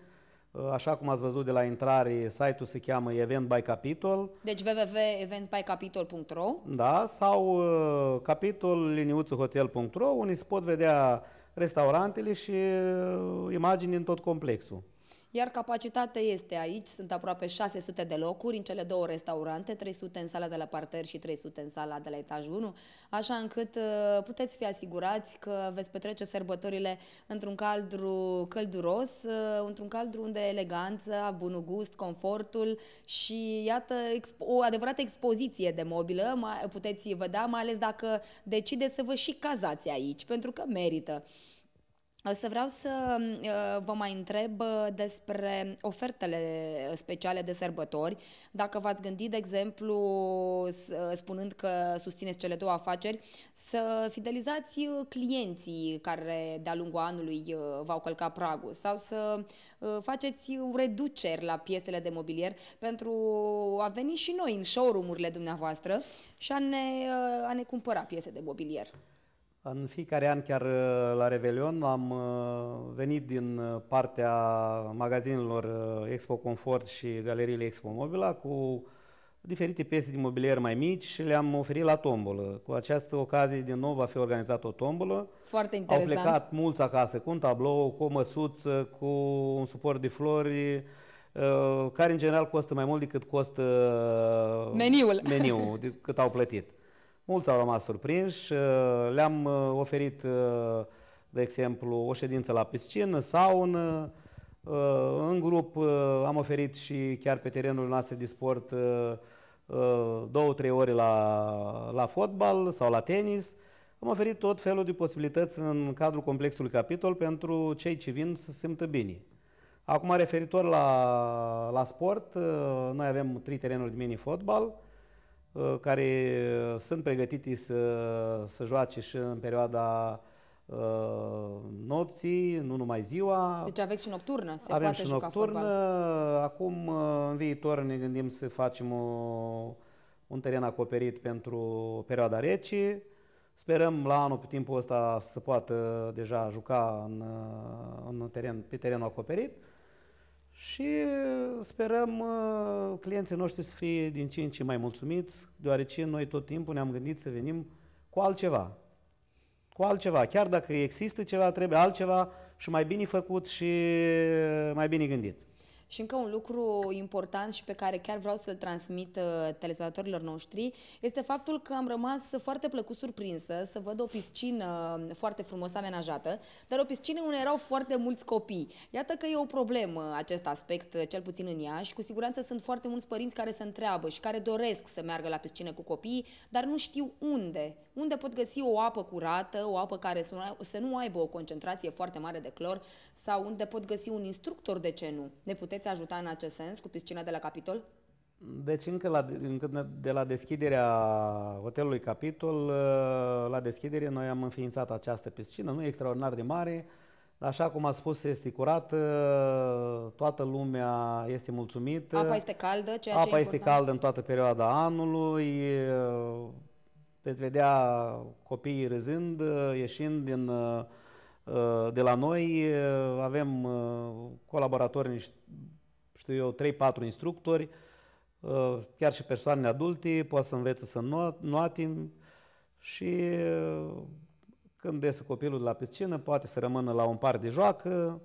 Uh, așa cum ați văzut de la intrare, site-ul se cheamă Event by Capitol. Deci www.eventbycapitol.ro Da, sau uh, capitol-hotel.ro unde se pot vedea restaurantele și uh, imagini în tot complexul iar capacitatea este aici, sunt aproape 600 de locuri în cele două restaurante, 300 în sala de la parter și 300 în sala de la etajul 1, așa încât uh, puteți fi asigurați că veți petrece sărbătorile într-un cadru călduros, uh, într-un cadru unde eleganța, bunul gust, confortul și iată o adevărată expoziție de mobilă puteți vedea, mai ales dacă decideți să vă și cazați aici, pentru că merită să vreau să mm, uh, vă mai întreb uh, despre ofertele uh, speciale de sărbători. Dacă v-ați gândit, de exemplu, spunând că susțineți cele două afaceri, să fidelizați clienții care de-a lungul anului v-au călcat pragul sau să faceți reduceri la piesele de mobilier pentru a veni și noi în showroom-urile dumneavoastră și a ne, a ne cumpăra piese de mobilier. În fiecare an, chiar uh, la Revelion, am uh, venit din uh, partea magazinelor Expo Confort și galeriile Expo Mobila cu diferite piese de mobilier mai mici și le-am oferit la tombolă. Cu această ocazie, din nou, va fi organizată o tombolă. Foarte interesant. Au plecat mulți acasă cu un tablou, cu o măsuță, cu un suport de flori, care în general costă mai mult decât costă meniul, meniul decât au plătit. Mulți au rămas surprinși, uh, le-am uh, oferit, uh, de exemplu, o ședință la piscină, saună, în grup am oferit și chiar pe terenul noastre de sport două, trei ore la, la fotbal sau la tenis. Am oferit tot felul de posibilități în cadrul complexului capitol pentru cei ce vin să se simtă bine. Acum, referitor la, la sport, noi avem trei terenuri de mini-fotbal, Uh, care uh, sunt pregătiți să, să joace și în perioada uh, nopții, nu numai ziua. Deci aveți și nocturnă, se Avem poate și nocturnă. Fotbal. Acum, în viitor, ne gândim să facem o, un teren acoperit pentru perioada rece. Sperăm la anul, pe timpul ăsta, să poată deja juca în, în teren, pe terenul acoperit. Și sperăm uh, clienții noștri să fie din ce în ce mai mulțumiți, deoarece noi tot timpul ne-am gândit să venim cu altceva. Cu altceva. Chiar dacă există ceva, trebuie altceva și mai bine făcut și mai bine gândit. Și încă un lucru important și pe care chiar vreau să-l transmit uh, telespectatorilor noștri este faptul că am rămas foarte plăcut surprinsă să văd o piscină foarte frumos amenajată, dar o piscină unde erau foarte mulți copii. Iată că e o problemă acest aspect, cel puțin în ea, și cu siguranță sunt foarte mulți părinți care se întreabă și care doresc să meargă la piscină cu copiii, dar nu știu unde. Unde pot găsi o apă curată, o apă care să nu aibă o concentrație foarte mare de clor sau unde pot găsi un instructor, de ce nu? Ne puteți puteți ajuta în acest sens cu piscina de la Capitol? Deci încă, la, încă de la deschiderea hotelului Capitol, ă, la deschidere, noi am înființat această piscină, nu e extraordinar de mare, Așa cum a spus, este curată, toată lumea este mulțumită. Apa este caldă, ceea ce Apa e este caldă în toată perioada anului. Ă, veți vedea copiii râzând, ă, ieșind din, de la noi. Avem colaboratori știu eu, 3-4 instructori, uh, chiar și persoane adulte, poate să învețe să atim și uh, când iese copilul la piscină, poate să rămână la un par de joacă,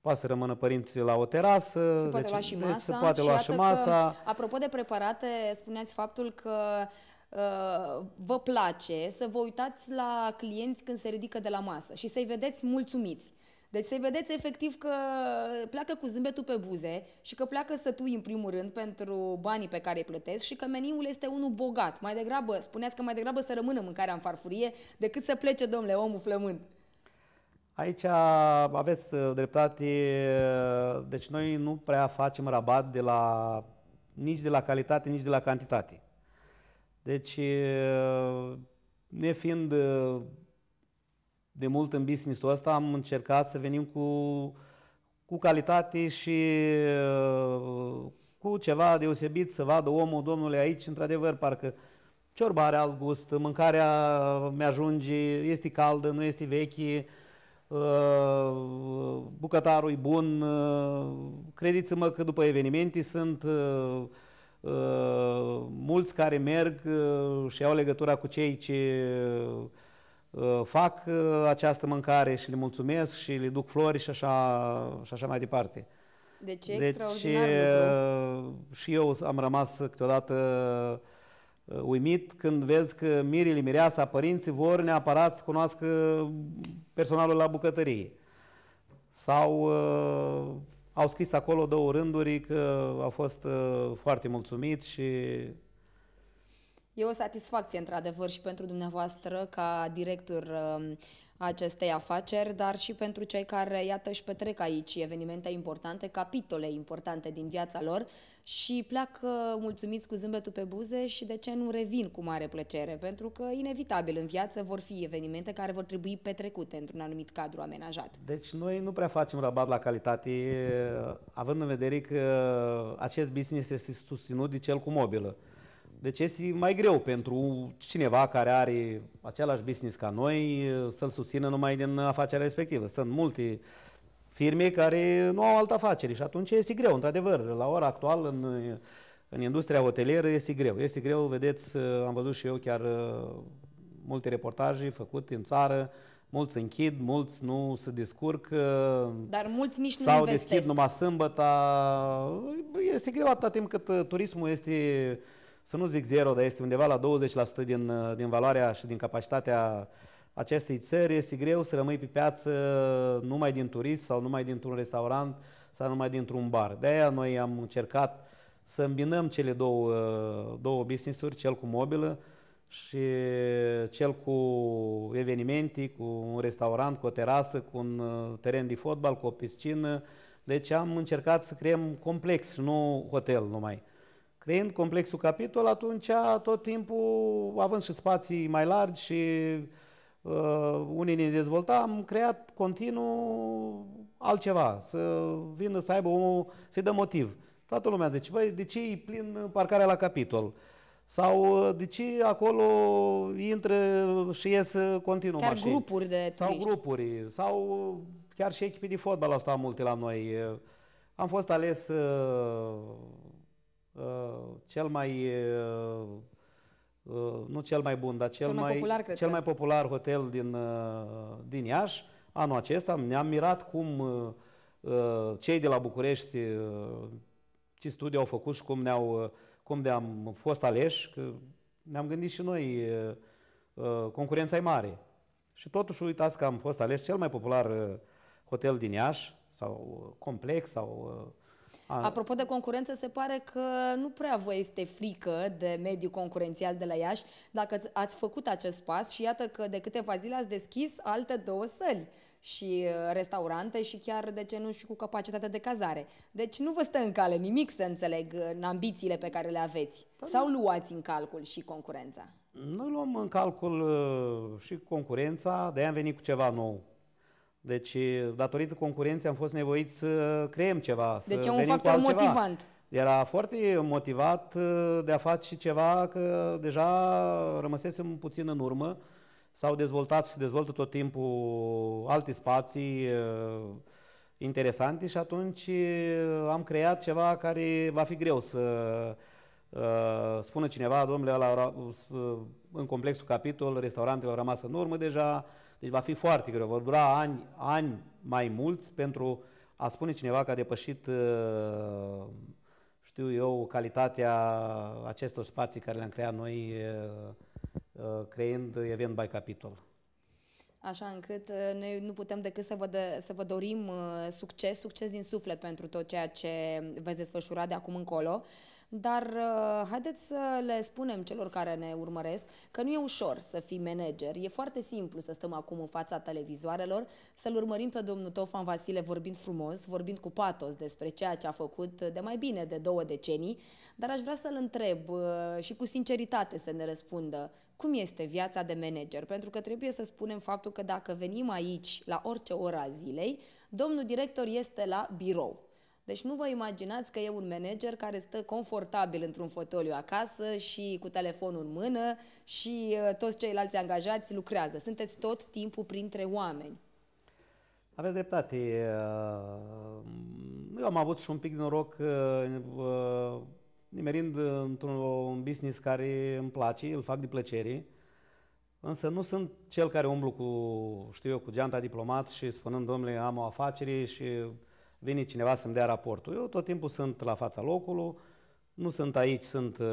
poate să rămână părinții la o terasă. Se deci poate deci, lua și deci masa. se poate și lua și masa. Că, apropo de preparate, spuneați faptul că uh, vă place să vă uitați la clienți când se ridică de la masă și să-i vedeți mulțumiți. Deci să-i vedeți efectiv că pleacă cu zâmbetul pe buze și că pleacă tui în primul rând pentru banii pe care îi plătesc și că meniul este unul bogat. Mai degrabă, spuneați că mai degrabă să rămână mâncarea în farfurie decât să plece, domnule, omul flămând. Aici aveți uh, dreptate, uh, deci noi nu prea facem rabat de la, nici de la calitate, nici de la cantitate. Deci, uh, ne fiind de mult în business-ul ăsta am încercat să venim cu, cu calitate și cu ceva deosebit să vadă omul, domnule, aici, într-adevăr, parcă ciorba are alt gust, mâncarea mi-ajunge, este caldă, nu este veche, bucătarul e bun, crediți mă că după evenimente sunt mulți care merg și au legătura cu cei ce Uh, fac uh, această mâncare și le mulțumesc și le duc flori și așa, și așa mai departe. Deci, deci extraordinar uh, Și eu am rămas câteodată uimit când vezi că mirile, mireasa, părinții vor neapărat să cunoască personalul la bucătărie. Sau au scris acolo două rânduri că au fost foarte mulțumiți și E o satisfacție, într-adevăr, și pentru dumneavoastră ca director um, acestei afaceri, dar și pentru cei care, iată, își petrec aici evenimente importante, capitole importante din viața lor și pleacă mulțumiți cu zâmbetul pe buze și de ce nu revin cu mare plăcere, pentru că inevitabil în viață vor fi evenimente care vor trebui petrecute într-un anumit cadru amenajat. Deci noi nu prea facem rabat la calitate, având în vedere că uh, acest business este susținut de cel cu mobilă. Deci este mai greu pentru cineva care are același business ca noi eh, să-l susțină numai din afacerea respectivă. Sunt multe firme care nu au altă afacere și atunci este greu, într-adevăr. La ora actuală, în, în industria hotelieră, este greu. Este greu, vedeți, eh, am văzut și eu chiar eh, multe reportaje făcute în țară, mulți închid, mulți nu se discurcă. Dar mulți nici nu investesc. Sau deschid numai sâmbăta. Este greu atâta timp cât turismul este să nu zic zero, dar este undeva la 20% din, uh, din valoarea și din capacitatea acestei țări, este greu să rămâi pe piață numai din turist sau numai dintr-un restaurant sau numai dintr-un bar. De-aia noi am încercat să îmbinăm cele două, uh, două business-uri, cel cu mobilă și cel cu evenimente, cu un restaurant, cu o terasă, cu un uh, teren de fotbal, cu o piscină. Deci am încercat să creăm complex, nu hotel numai. Creând complexul capitol, atunci tot timpul, având și spații mai largi și uh, unii ne dezvolta, am creat continuu altceva, să vină să aibă omul, să-i dă motiv. Toată lumea zice, băi, de ce e plin parcarea la capitol? Sau uh, de ce acolo intră și ies uh, continuu Chiar mașini? grupuri de turiști. Sau grupuri, sau uh, chiar și echipe de fotbal asta multe la noi. Am fost ales Uh, cel mai, uh, uh, nu cel mai bun, dar cel, cel mai, popular, cred cel că. mai popular hotel din, din Iași. Anul acesta ne-am mirat cum cei de la București ce studii au făcut și cum ne-au cum ne-am fost aleși, că ne-am gândit și noi concurența e mare. Și totuși uitați că am fost ales cel mai popular hotel din Iași, sau complex, sau Apropo de concurență, se pare că nu prea vă este frică de mediul concurențial de la Iași dacă ați făcut acest pas și iată că de câteva zile ați deschis alte două săli și uh, restaurante și chiar, de ce nu, și cu capacitate de cazare. Deci nu vă stă în cale nimic, să înțeleg, uh, în ambițiile pe care le aveți. Dar păi Sau luați în calcul și concurența? Noi luăm în calcul uh, și concurența, de am venit cu ceva nou deci, datorită concurenței, am fost nevoiți să creăm ceva. Deci să e un factor motivant. Era foarte motivat de a face și ceva că deja rămăsesem puțin în urmă. S-au dezvoltat și dezvoltă tot timpul alte spații interesante și atunci am creat ceva care va fi greu să spună cineva, domnule, în complexul capitol, restaurantele au rămas în urmă deja, deci va fi foarte greu, vor dura ani, ani mai mulți pentru a spune cineva că a depășit, uh, știu eu, calitatea acestor spații care le-am creat noi, uh, uh, creând event by capitol așa încât noi nu putem decât să vă, de, să vă dorim succes, succes din suflet pentru tot ceea ce veți desfășura de acum încolo. Dar uh, haideți să le spunem celor care ne urmăresc că nu e ușor să fii manager. E foarte simplu să stăm acum în fața televizoarelor, să-l urmărim pe domnul Tofan Vasile vorbind frumos, vorbind cu patos despre ceea ce a făcut de mai bine de două decenii, dar aș vrea să-l întreb uh, și cu sinceritate să ne răspundă cum este viața de manager, pentru că trebuie să spunem faptul că dacă venim aici la orice ora zilei, domnul director este la birou. Deci nu vă imaginați că e un manager care stă confortabil într-un fotoliu acasă și cu telefonul în mână și uh, toți ceilalți angajați lucrează. Sunteți tot timpul printre oameni. Aveți dreptate. Uh, eu am avut și un pic de noroc uh, nimerind într-un business care îmi place, îl fac de plăcere, însă nu sunt cel care umblu cu, știu eu, cu geanta diplomat și spunând, domnule, am o afacere și vine cineva să-mi dea raportul. Eu tot timpul sunt la fața locului, nu sunt aici, sunt uh,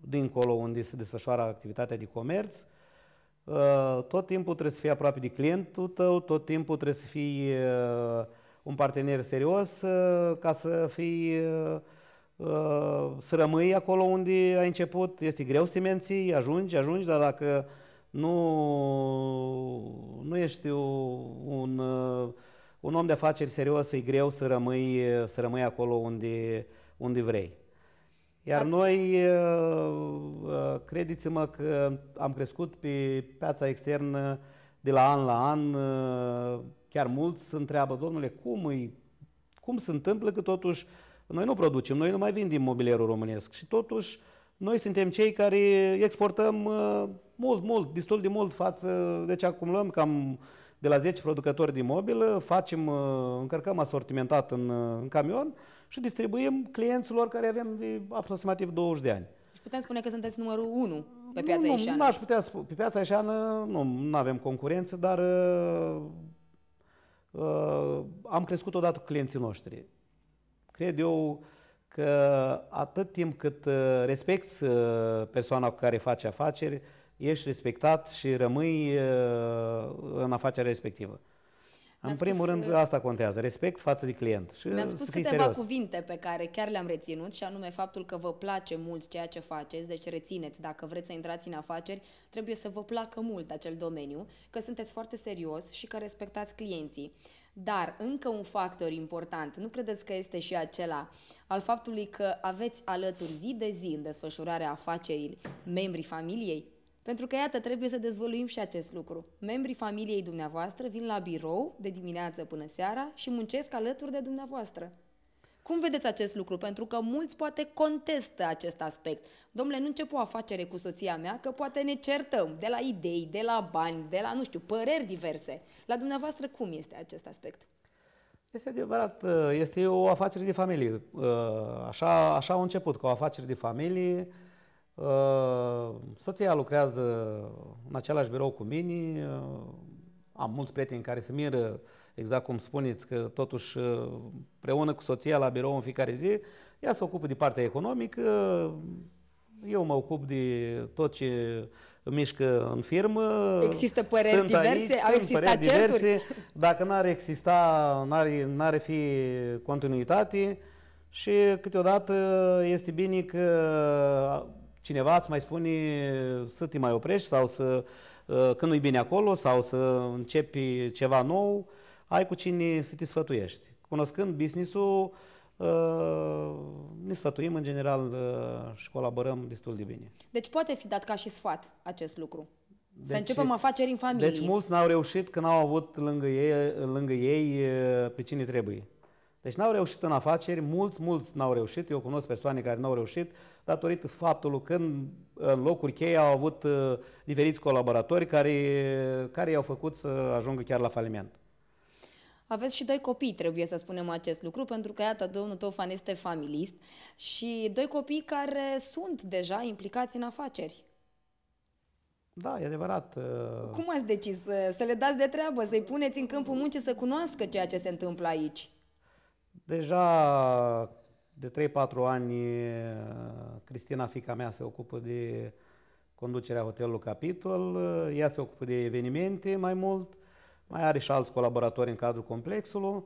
dincolo unde se desfășoară activitatea de comerț. Uh, tot timpul trebuie să fii aproape de clientul tău, tot timpul trebuie să fii uh, un partener serios uh, ca să fii uh, uh, să rămâi acolo unde ai început. Este greu să te menții, ajungi, ajungi, dar dacă nu, nu ești un, un un om de afaceri serios e greu să rămâi, să rămâi acolo unde, unde vrei. Iar Azi. noi, uh, uh, credeți-mă că am crescut pe piața externă de la an la an, uh, chiar mulți se întreabă, domnule, cum, îi, cum se întâmplă că totuși noi nu producem, noi nu mai vindem mobilierul românesc și totuși noi suntem cei care exportăm mult, mult, destul de mult față, deci acumulăm cam de la 10 producători de mobil uh, facem, uh, încărcăm asortimentat în, uh, în camion și distribuim clienților care avem de aproximativ 20 de ani. Și deci putem spune că sunteți numărul 1 pe piața nu, ieșeană. Nu, aș putea spune. Pe piața ieșeană nu avem concurență, dar uh, uh, am crescut odată cu clienții noștri. Cred eu că atât timp cât respecti persoana cu care faci afaceri, uh, ești respectat și rămâi uh, în afacerea respectivă. În primul spus, rând, uh, asta contează, respect față de client. Și mi-ați uh, spus câteva serios. cuvinte pe care chiar le-am reținut și anume faptul că vă place mult ceea ce faceți, deci rețineți, dacă vreți să intrați în afaceri, trebuie să vă placă mult acel domeniu, că sunteți foarte serios și că respectați clienții. Dar încă un factor important, nu credeți că este și acela al faptului că aveți alături zi de zi în desfășurarea afacerii membrii familiei? Pentru că, iată, trebuie să dezvăluim și acest lucru. Membrii familiei dumneavoastră vin la birou de dimineață până seara și muncesc alături de dumneavoastră. Cum vedeți acest lucru? Pentru că mulți poate contestă acest aspect. Domnule, nu încep o afacere cu soția mea, că poate ne certăm de la idei, de la bani, de la, nu știu, păreri diverse. La dumneavoastră, cum este acest aspect? Este adevărat, uh, este o afacere de familie. Uh, așa, așa a început, ca o afacere de familie Uh, soția lucrează în același birou cu mine, uh, am mulți prieteni care se miră, exact cum spuneți, că totuși uh, împreună cu soția la birou în fiecare zi, ea se ocupă de partea economică, eu mă ocup de tot ce mișcă în firmă. Există păreri sunt diverse? Aici, au existat certuri? Diverse. Dacă n-ar exista, n-ar, n fi continuitate și câteodată este bine că Cineva îți mai spune să te mai oprești sau să, uh, când nu-i bine acolo, sau să începi ceva nou, ai cu cine să te sfătuiești. Cunoscând business-ul, uh, ne sfătuim în general uh, și colaborăm destul de bine. Deci poate fi dat ca și sfat acest lucru. Deci, să începem afaceri în familie. Deci mulți n-au reușit că n-au avut lângă ei, lângă ei pe cine trebuie. Deci n-au reușit în afaceri, mulți, mulți n-au reușit. Eu cunosc persoane care n-au reușit datorită faptului că în, în locuri cheie au avut uh, diferiți colaboratori care, care i-au făcut să ajungă chiar la faliment. Aveți și doi copii, trebuie să spunem acest lucru, pentru că, iată, domnul Tofan este familist și doi copii care sunt deja implicați în afaceri. Da, e adevărat. Uh, Cum ați decis uh, să le dați de treabă, să-i puneți în câmpul muncii să cunoască ceea ce se întâmplă aici? Deja de 3-4 ani, Cristina, fica mea, se ocupă de conducerea hotelului Capitol, ea se ocupă de evenimente mai mult, mai are și alți colaboratori în cadrul complexului.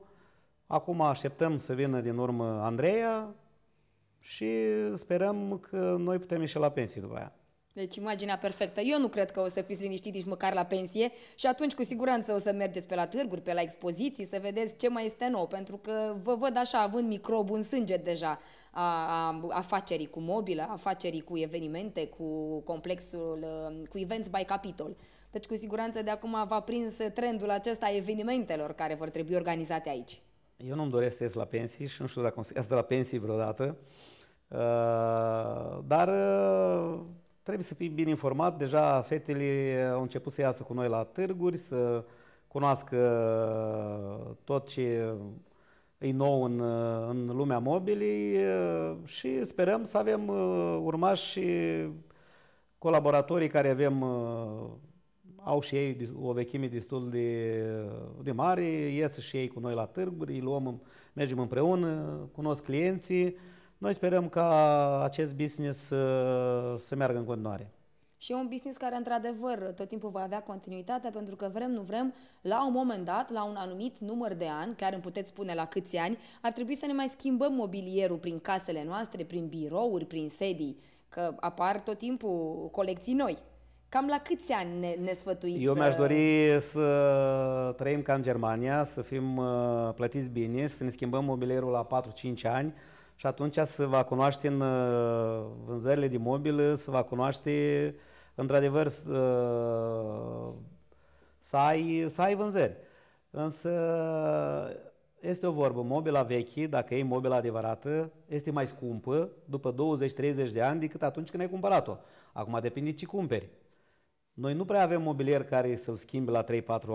Acum așteptăm să vină din urmă Andreea și sperăm că noi putem ieși la pensie după aia. Deci imaginea perfectă. Eu nu cred că o să fiți liniștit nici măcar la pensie și atunci cu siguranță o să mergeți pe la târguri, pe la expoziții, să vedeți ce mai este nou, pentru că vă văd așa având microbul în sânge deja a, a afacerii cu mobilă, afacerii cu evenimente, cu complexul, uh, cu Events by Capitol. Deci cu siguranță de acum va prins trendul acesta a evenimentelor care vor trebui organizate aici. Eu nu-mi doresc să ies la pensii și nu știu dacă o să ies de la pensii vreodată, uh, dar uh, Trebuie să fii bine informat. Deja fetele au început să iasă cu noi la târguri, să cunoască tot ce e nou în, în lumea mobilii. Eh, și sperăm să avem eh, urmași și colaboratorii care avem eh, au și ei o vechime destul de, de mare, ies și ei cu noi la târguri, îi luăm, mergem împreună, cunosc clienții, noi sperăm ca acest business uh, să, meargă în continuare. Și e un business care, într-adevăr, tot timpul va avea continuitate, pentru că vrem, nu vrem, la un moment dat, la un anumit număr de ani, chiar îmi puteți spune la câți ani, ar trebui să ne mai schimbăm mobilierul prin casele noastre, prin birouri, prin sedii, că apar tot timpul colecții noi. Cam la câți ani ne, ne sfătuiți? Eu mi-aș uh, dori să trăim ca în Germania, să fim uh, plătiți bine și să ne schimbăm mobilierul la 4-5 ani, și atunci se va cunoaște în uh, vânzările de mobilă, se va cunoaște într-adevăr uh, să ai, să ai vânzări. Însă este o vorbă, mobila veche, dacă e mobila adevărată, este mai scumpă după 20-30 de ani decât atunci când ai cumpărat-o. Acum depinde ce cumperi. Noi nu prea avem mobilier care să-l schimbi la 3-4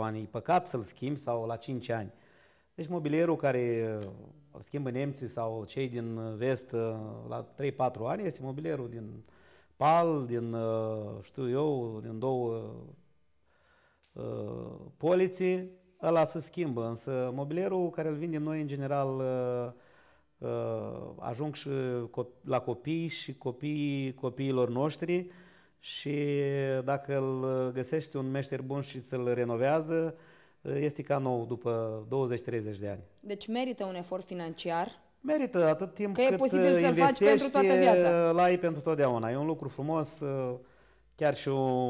ani, e păcat să-l schimbi sau la 5 ani. Deci mobilierul care uh, îl schimbă nemții sau cei din vest uh, la 3-4 ani este mobilierul din Pal, din, uh, știu eu, din două poliții, ăla se schimbă, însă mobilierul care îl vindem noi în general ajung și la copii și copiii copiilor noștri și dacă îl găsești un meșter bun și ți-l renovează, este ca nou după 20-30 de ani. Deci merită un efort financiar Merită atât timp că cât e posibil să-l faci pentru toată viața. La ei pentru totdeauna. E un lucru frumos, uh, chiar și o,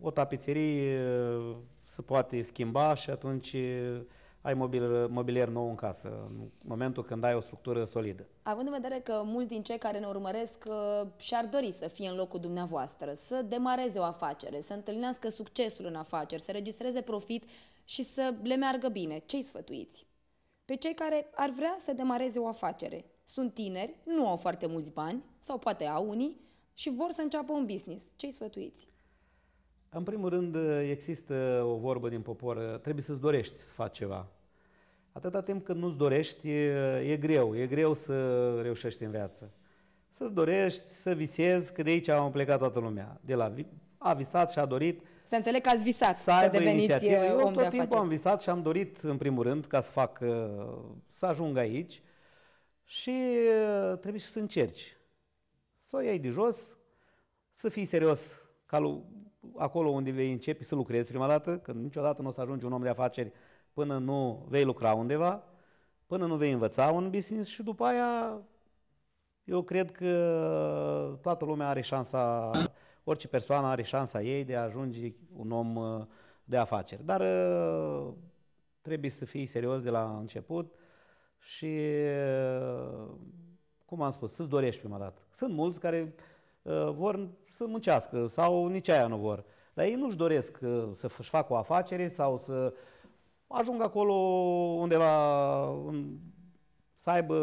o tapiserie uh, se poate schimba și atunci uh, ai mobil, mobilier nou în casă, în momentul când ai o structură solidă. Având în vedere că mulți din cei care ne urmăresc uh, și-ar dori să fie în locul dumneavoastră, să demareze o afacere, să întâlnească succesul în afaceri, să registreze profit și să le meargă bine, ce-i sfătuiți? Pe cei care ar vrea să demareze o afacere. Sunt tineri, nu au foarte mulți bani, sau poate au unii, și vor să înceapă un business. Ce-i sfătuiți? În primul rând, există o vorbă din popor, trebuie să-ți dorești să faci ceva. Atâta timp când nu-ți dorești, e, greu, e greu să reușești în viață. Să-ți dorești, să visezi, că de aici am plecat toată lumea. De la a visat și a dorit. Să înțeleg că ați visat să, să deveniți inițiativă. Uh, Eu om tot de timpul afaceri. am visat și am dorit, în primul rând, ca să fac, uh, să ajung aici și uh, trebuie să încerci. Să o iei de jos, să fii serios ca lui acolo unde vei începe să lucrezi prima dată, că niciodată nu o să ajungi un om de afaceri până nu vei lucra undeva, până nu vei învăța un business și după aia eu cred că toată lumea are șansa, orice persoană are șansa ei de a ajunge un om uh, de afaceri. Dar uh, trebuie să fii serios de la început și, uh, cum am spus, să-ți dorești prima dată. Sunt mulți care vor să muncească sau nici aia nu vor. Dar ei nu-și doresc uh, să-și facă o afacere sau să ajungă acolo undeva în, să aibă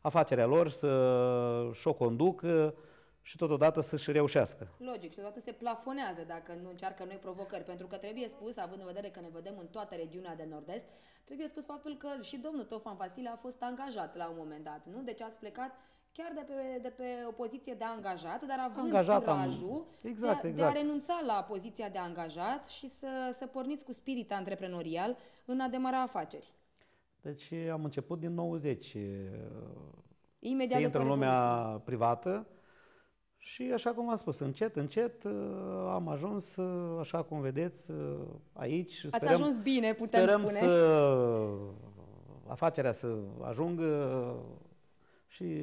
afacerea lor, să-și o conducă și totodată să-și reușească. Logic, și totodată se plafonează dacă nu încearcă noi provocări, pentru că trebuie spus, având în vedere că ne vedem în toată regiunea de nord-est, trebuie spus faptul că și domnul Tofan Vasile a fost angajat la un moment dat, nu? Deci ați plecat chiar de pe, de pe o poziție de angajat, dar având angajat curajul am... exact, de, a, exact. de a exact. renunța la poziția de angajat și să, să porniți cu spirit antreprenorial în a demara afaceri. Deci am început din 90 Imediat să intră în lumea revoluție. privată și așa cum am spus, încet, încet uh, am ajuns, uh, așa cum vedeți, uh, aici. Ați sperăm, ajuns bine, putem sperăm spune. să afacerea să ajungă și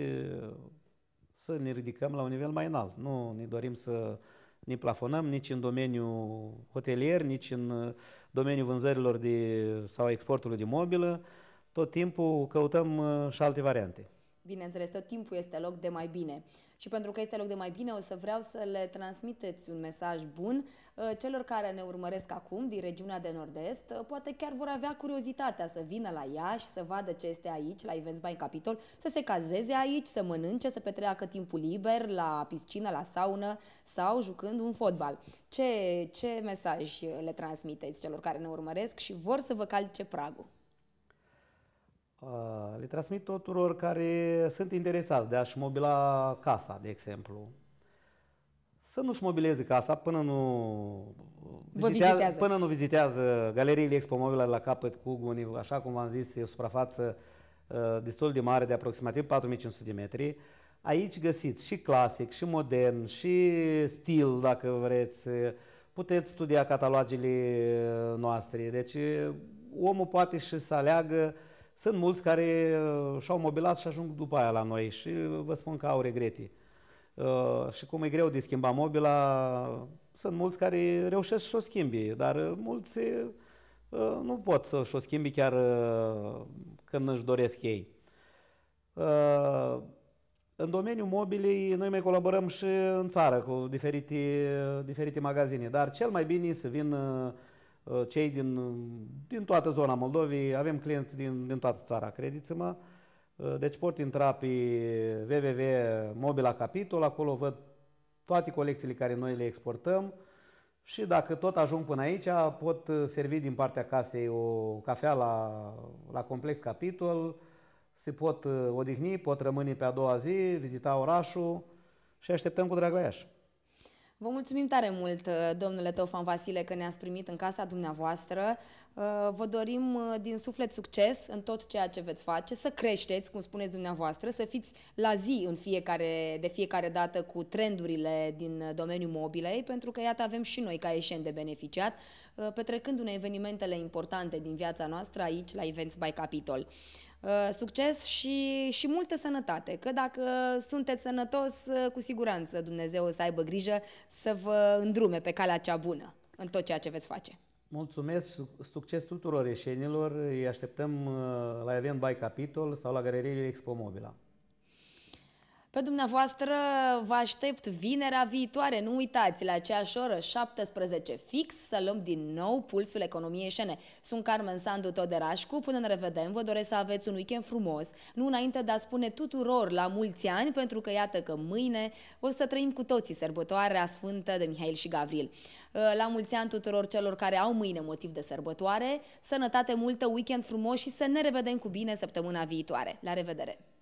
să ne ridicăm la un nivel mai înalt. Nu ne dorim să ne plafonăm nici în domeniul hotelier, nici în uh, domeniul vânzărilor de, sau exportului de mobilă. Tot timpul căutăm uh, și alte variante bineînțeles, tot timpul este loc de mai bine. Și pentru că este loc de mai bine, o să vreau să le transmiteți un mesaj bun uh, celor care ne urmăresc acum din regiunea de nord-est. Uh, poate chiar vor avea curiozitatea să vină la Iași, să vadă ce este aici, la Events by Capitol, să se cazeze aici, să mănânce, să petreacă timpul liber la piscină, la saună sau jucând un fotbal. Ce, ce mesaj le transmiteți celor care ne urmăresc și vor să vă calce pragul? Uh, le transmit tuturor care sunt interesați de a-și mobila casa, de exemplu. Să nu-și mobileze casa până nu, Vă vizitează, vizitează. până nu vizitează galeriile Expo Mobila la capăt cu Guni, așa cum v-am zis, e o suprafață uh, destul de mare, de aproximativ 4500 de metri. Aici găsiți și clasic, și modern, și stil, dacă vreți. Puteți studia catalogele noastre. Deci omul poate și să aleagă uh, sunt mulți care uh, și-au mobilat și ajung după aia la noi și vă spun că au regreti uh, Și cum e greu de schimba mobila, sunt mulți care reușesc să o schimbi, dar uh, mulți nu pot să o schimbi chiar când își doresc ei. În domeniul mobilei, noi mai colaborăm și în țară cu diferite, diferite magazine, dar cel mai bine să vin Uh, cei din, uh, din toată zona Moldovei, avem clienți din, din toată țara, credeți-mă. Uh, deci pot intra pe www.mobila capitol, acolo văd toate colecțiile care noi le exportăm și dacă tot ajung până aici, pot servi din partea casei o cafea la, la complex capitol, se pot odihni, pot rămâne pe a doua zi, vizita orașul și așteptăm cu drag la Iași. Vă mulțumim tare mult, uh, domnule Tofan Vasile, că ne-ați primit în casa dumneavoastră. Uh, vă dorim uh, din suflet succes în tot ceea ce veți face, să creșteți, cum spuneți dumneavoastră, să fiți la zi în fiecare, de fiecare dată cu trendurile din domeniul mobilei, pentru că iată avem și noi ca ieșeni de beneficiat, petrecându-ne evenimentele importante din viața noastră aici la Events by Capitol. Uh, succes și, și multă sănătate. Că dacă sunteți sănătos, uh, cu siguranță Dumnezeu o să aibă grijă să vă îndrume pe calea cea bună în tot ceea ce veți face. Mulțumesc, succes tuturor ieșenilor, îi așteptăm uh, la Event by Capitol sau la Galeriile Expo Mobila. Pe dumneavoastră vă aștept vinerea viitoare, nu uitați, la aceeași oră, 17 fix, să luăm din nou pulsul economiei șene. Sunt Carmen Sandu Toderașcu, până ne revedem, vă doresc să aveți un weekend frumos, nu înainte de a spune tuturor la mulți ani, pentru că iată că mâine o să trăim cu toții sărbătoarea sfântă de Mihail și Gavril. Uh, la mulți ani tuturor celor care au mâine motiv de sărbătoare, sănătate multă, weekend frumos și să ne revedem cu bine săptămâna viitoare. La revedere!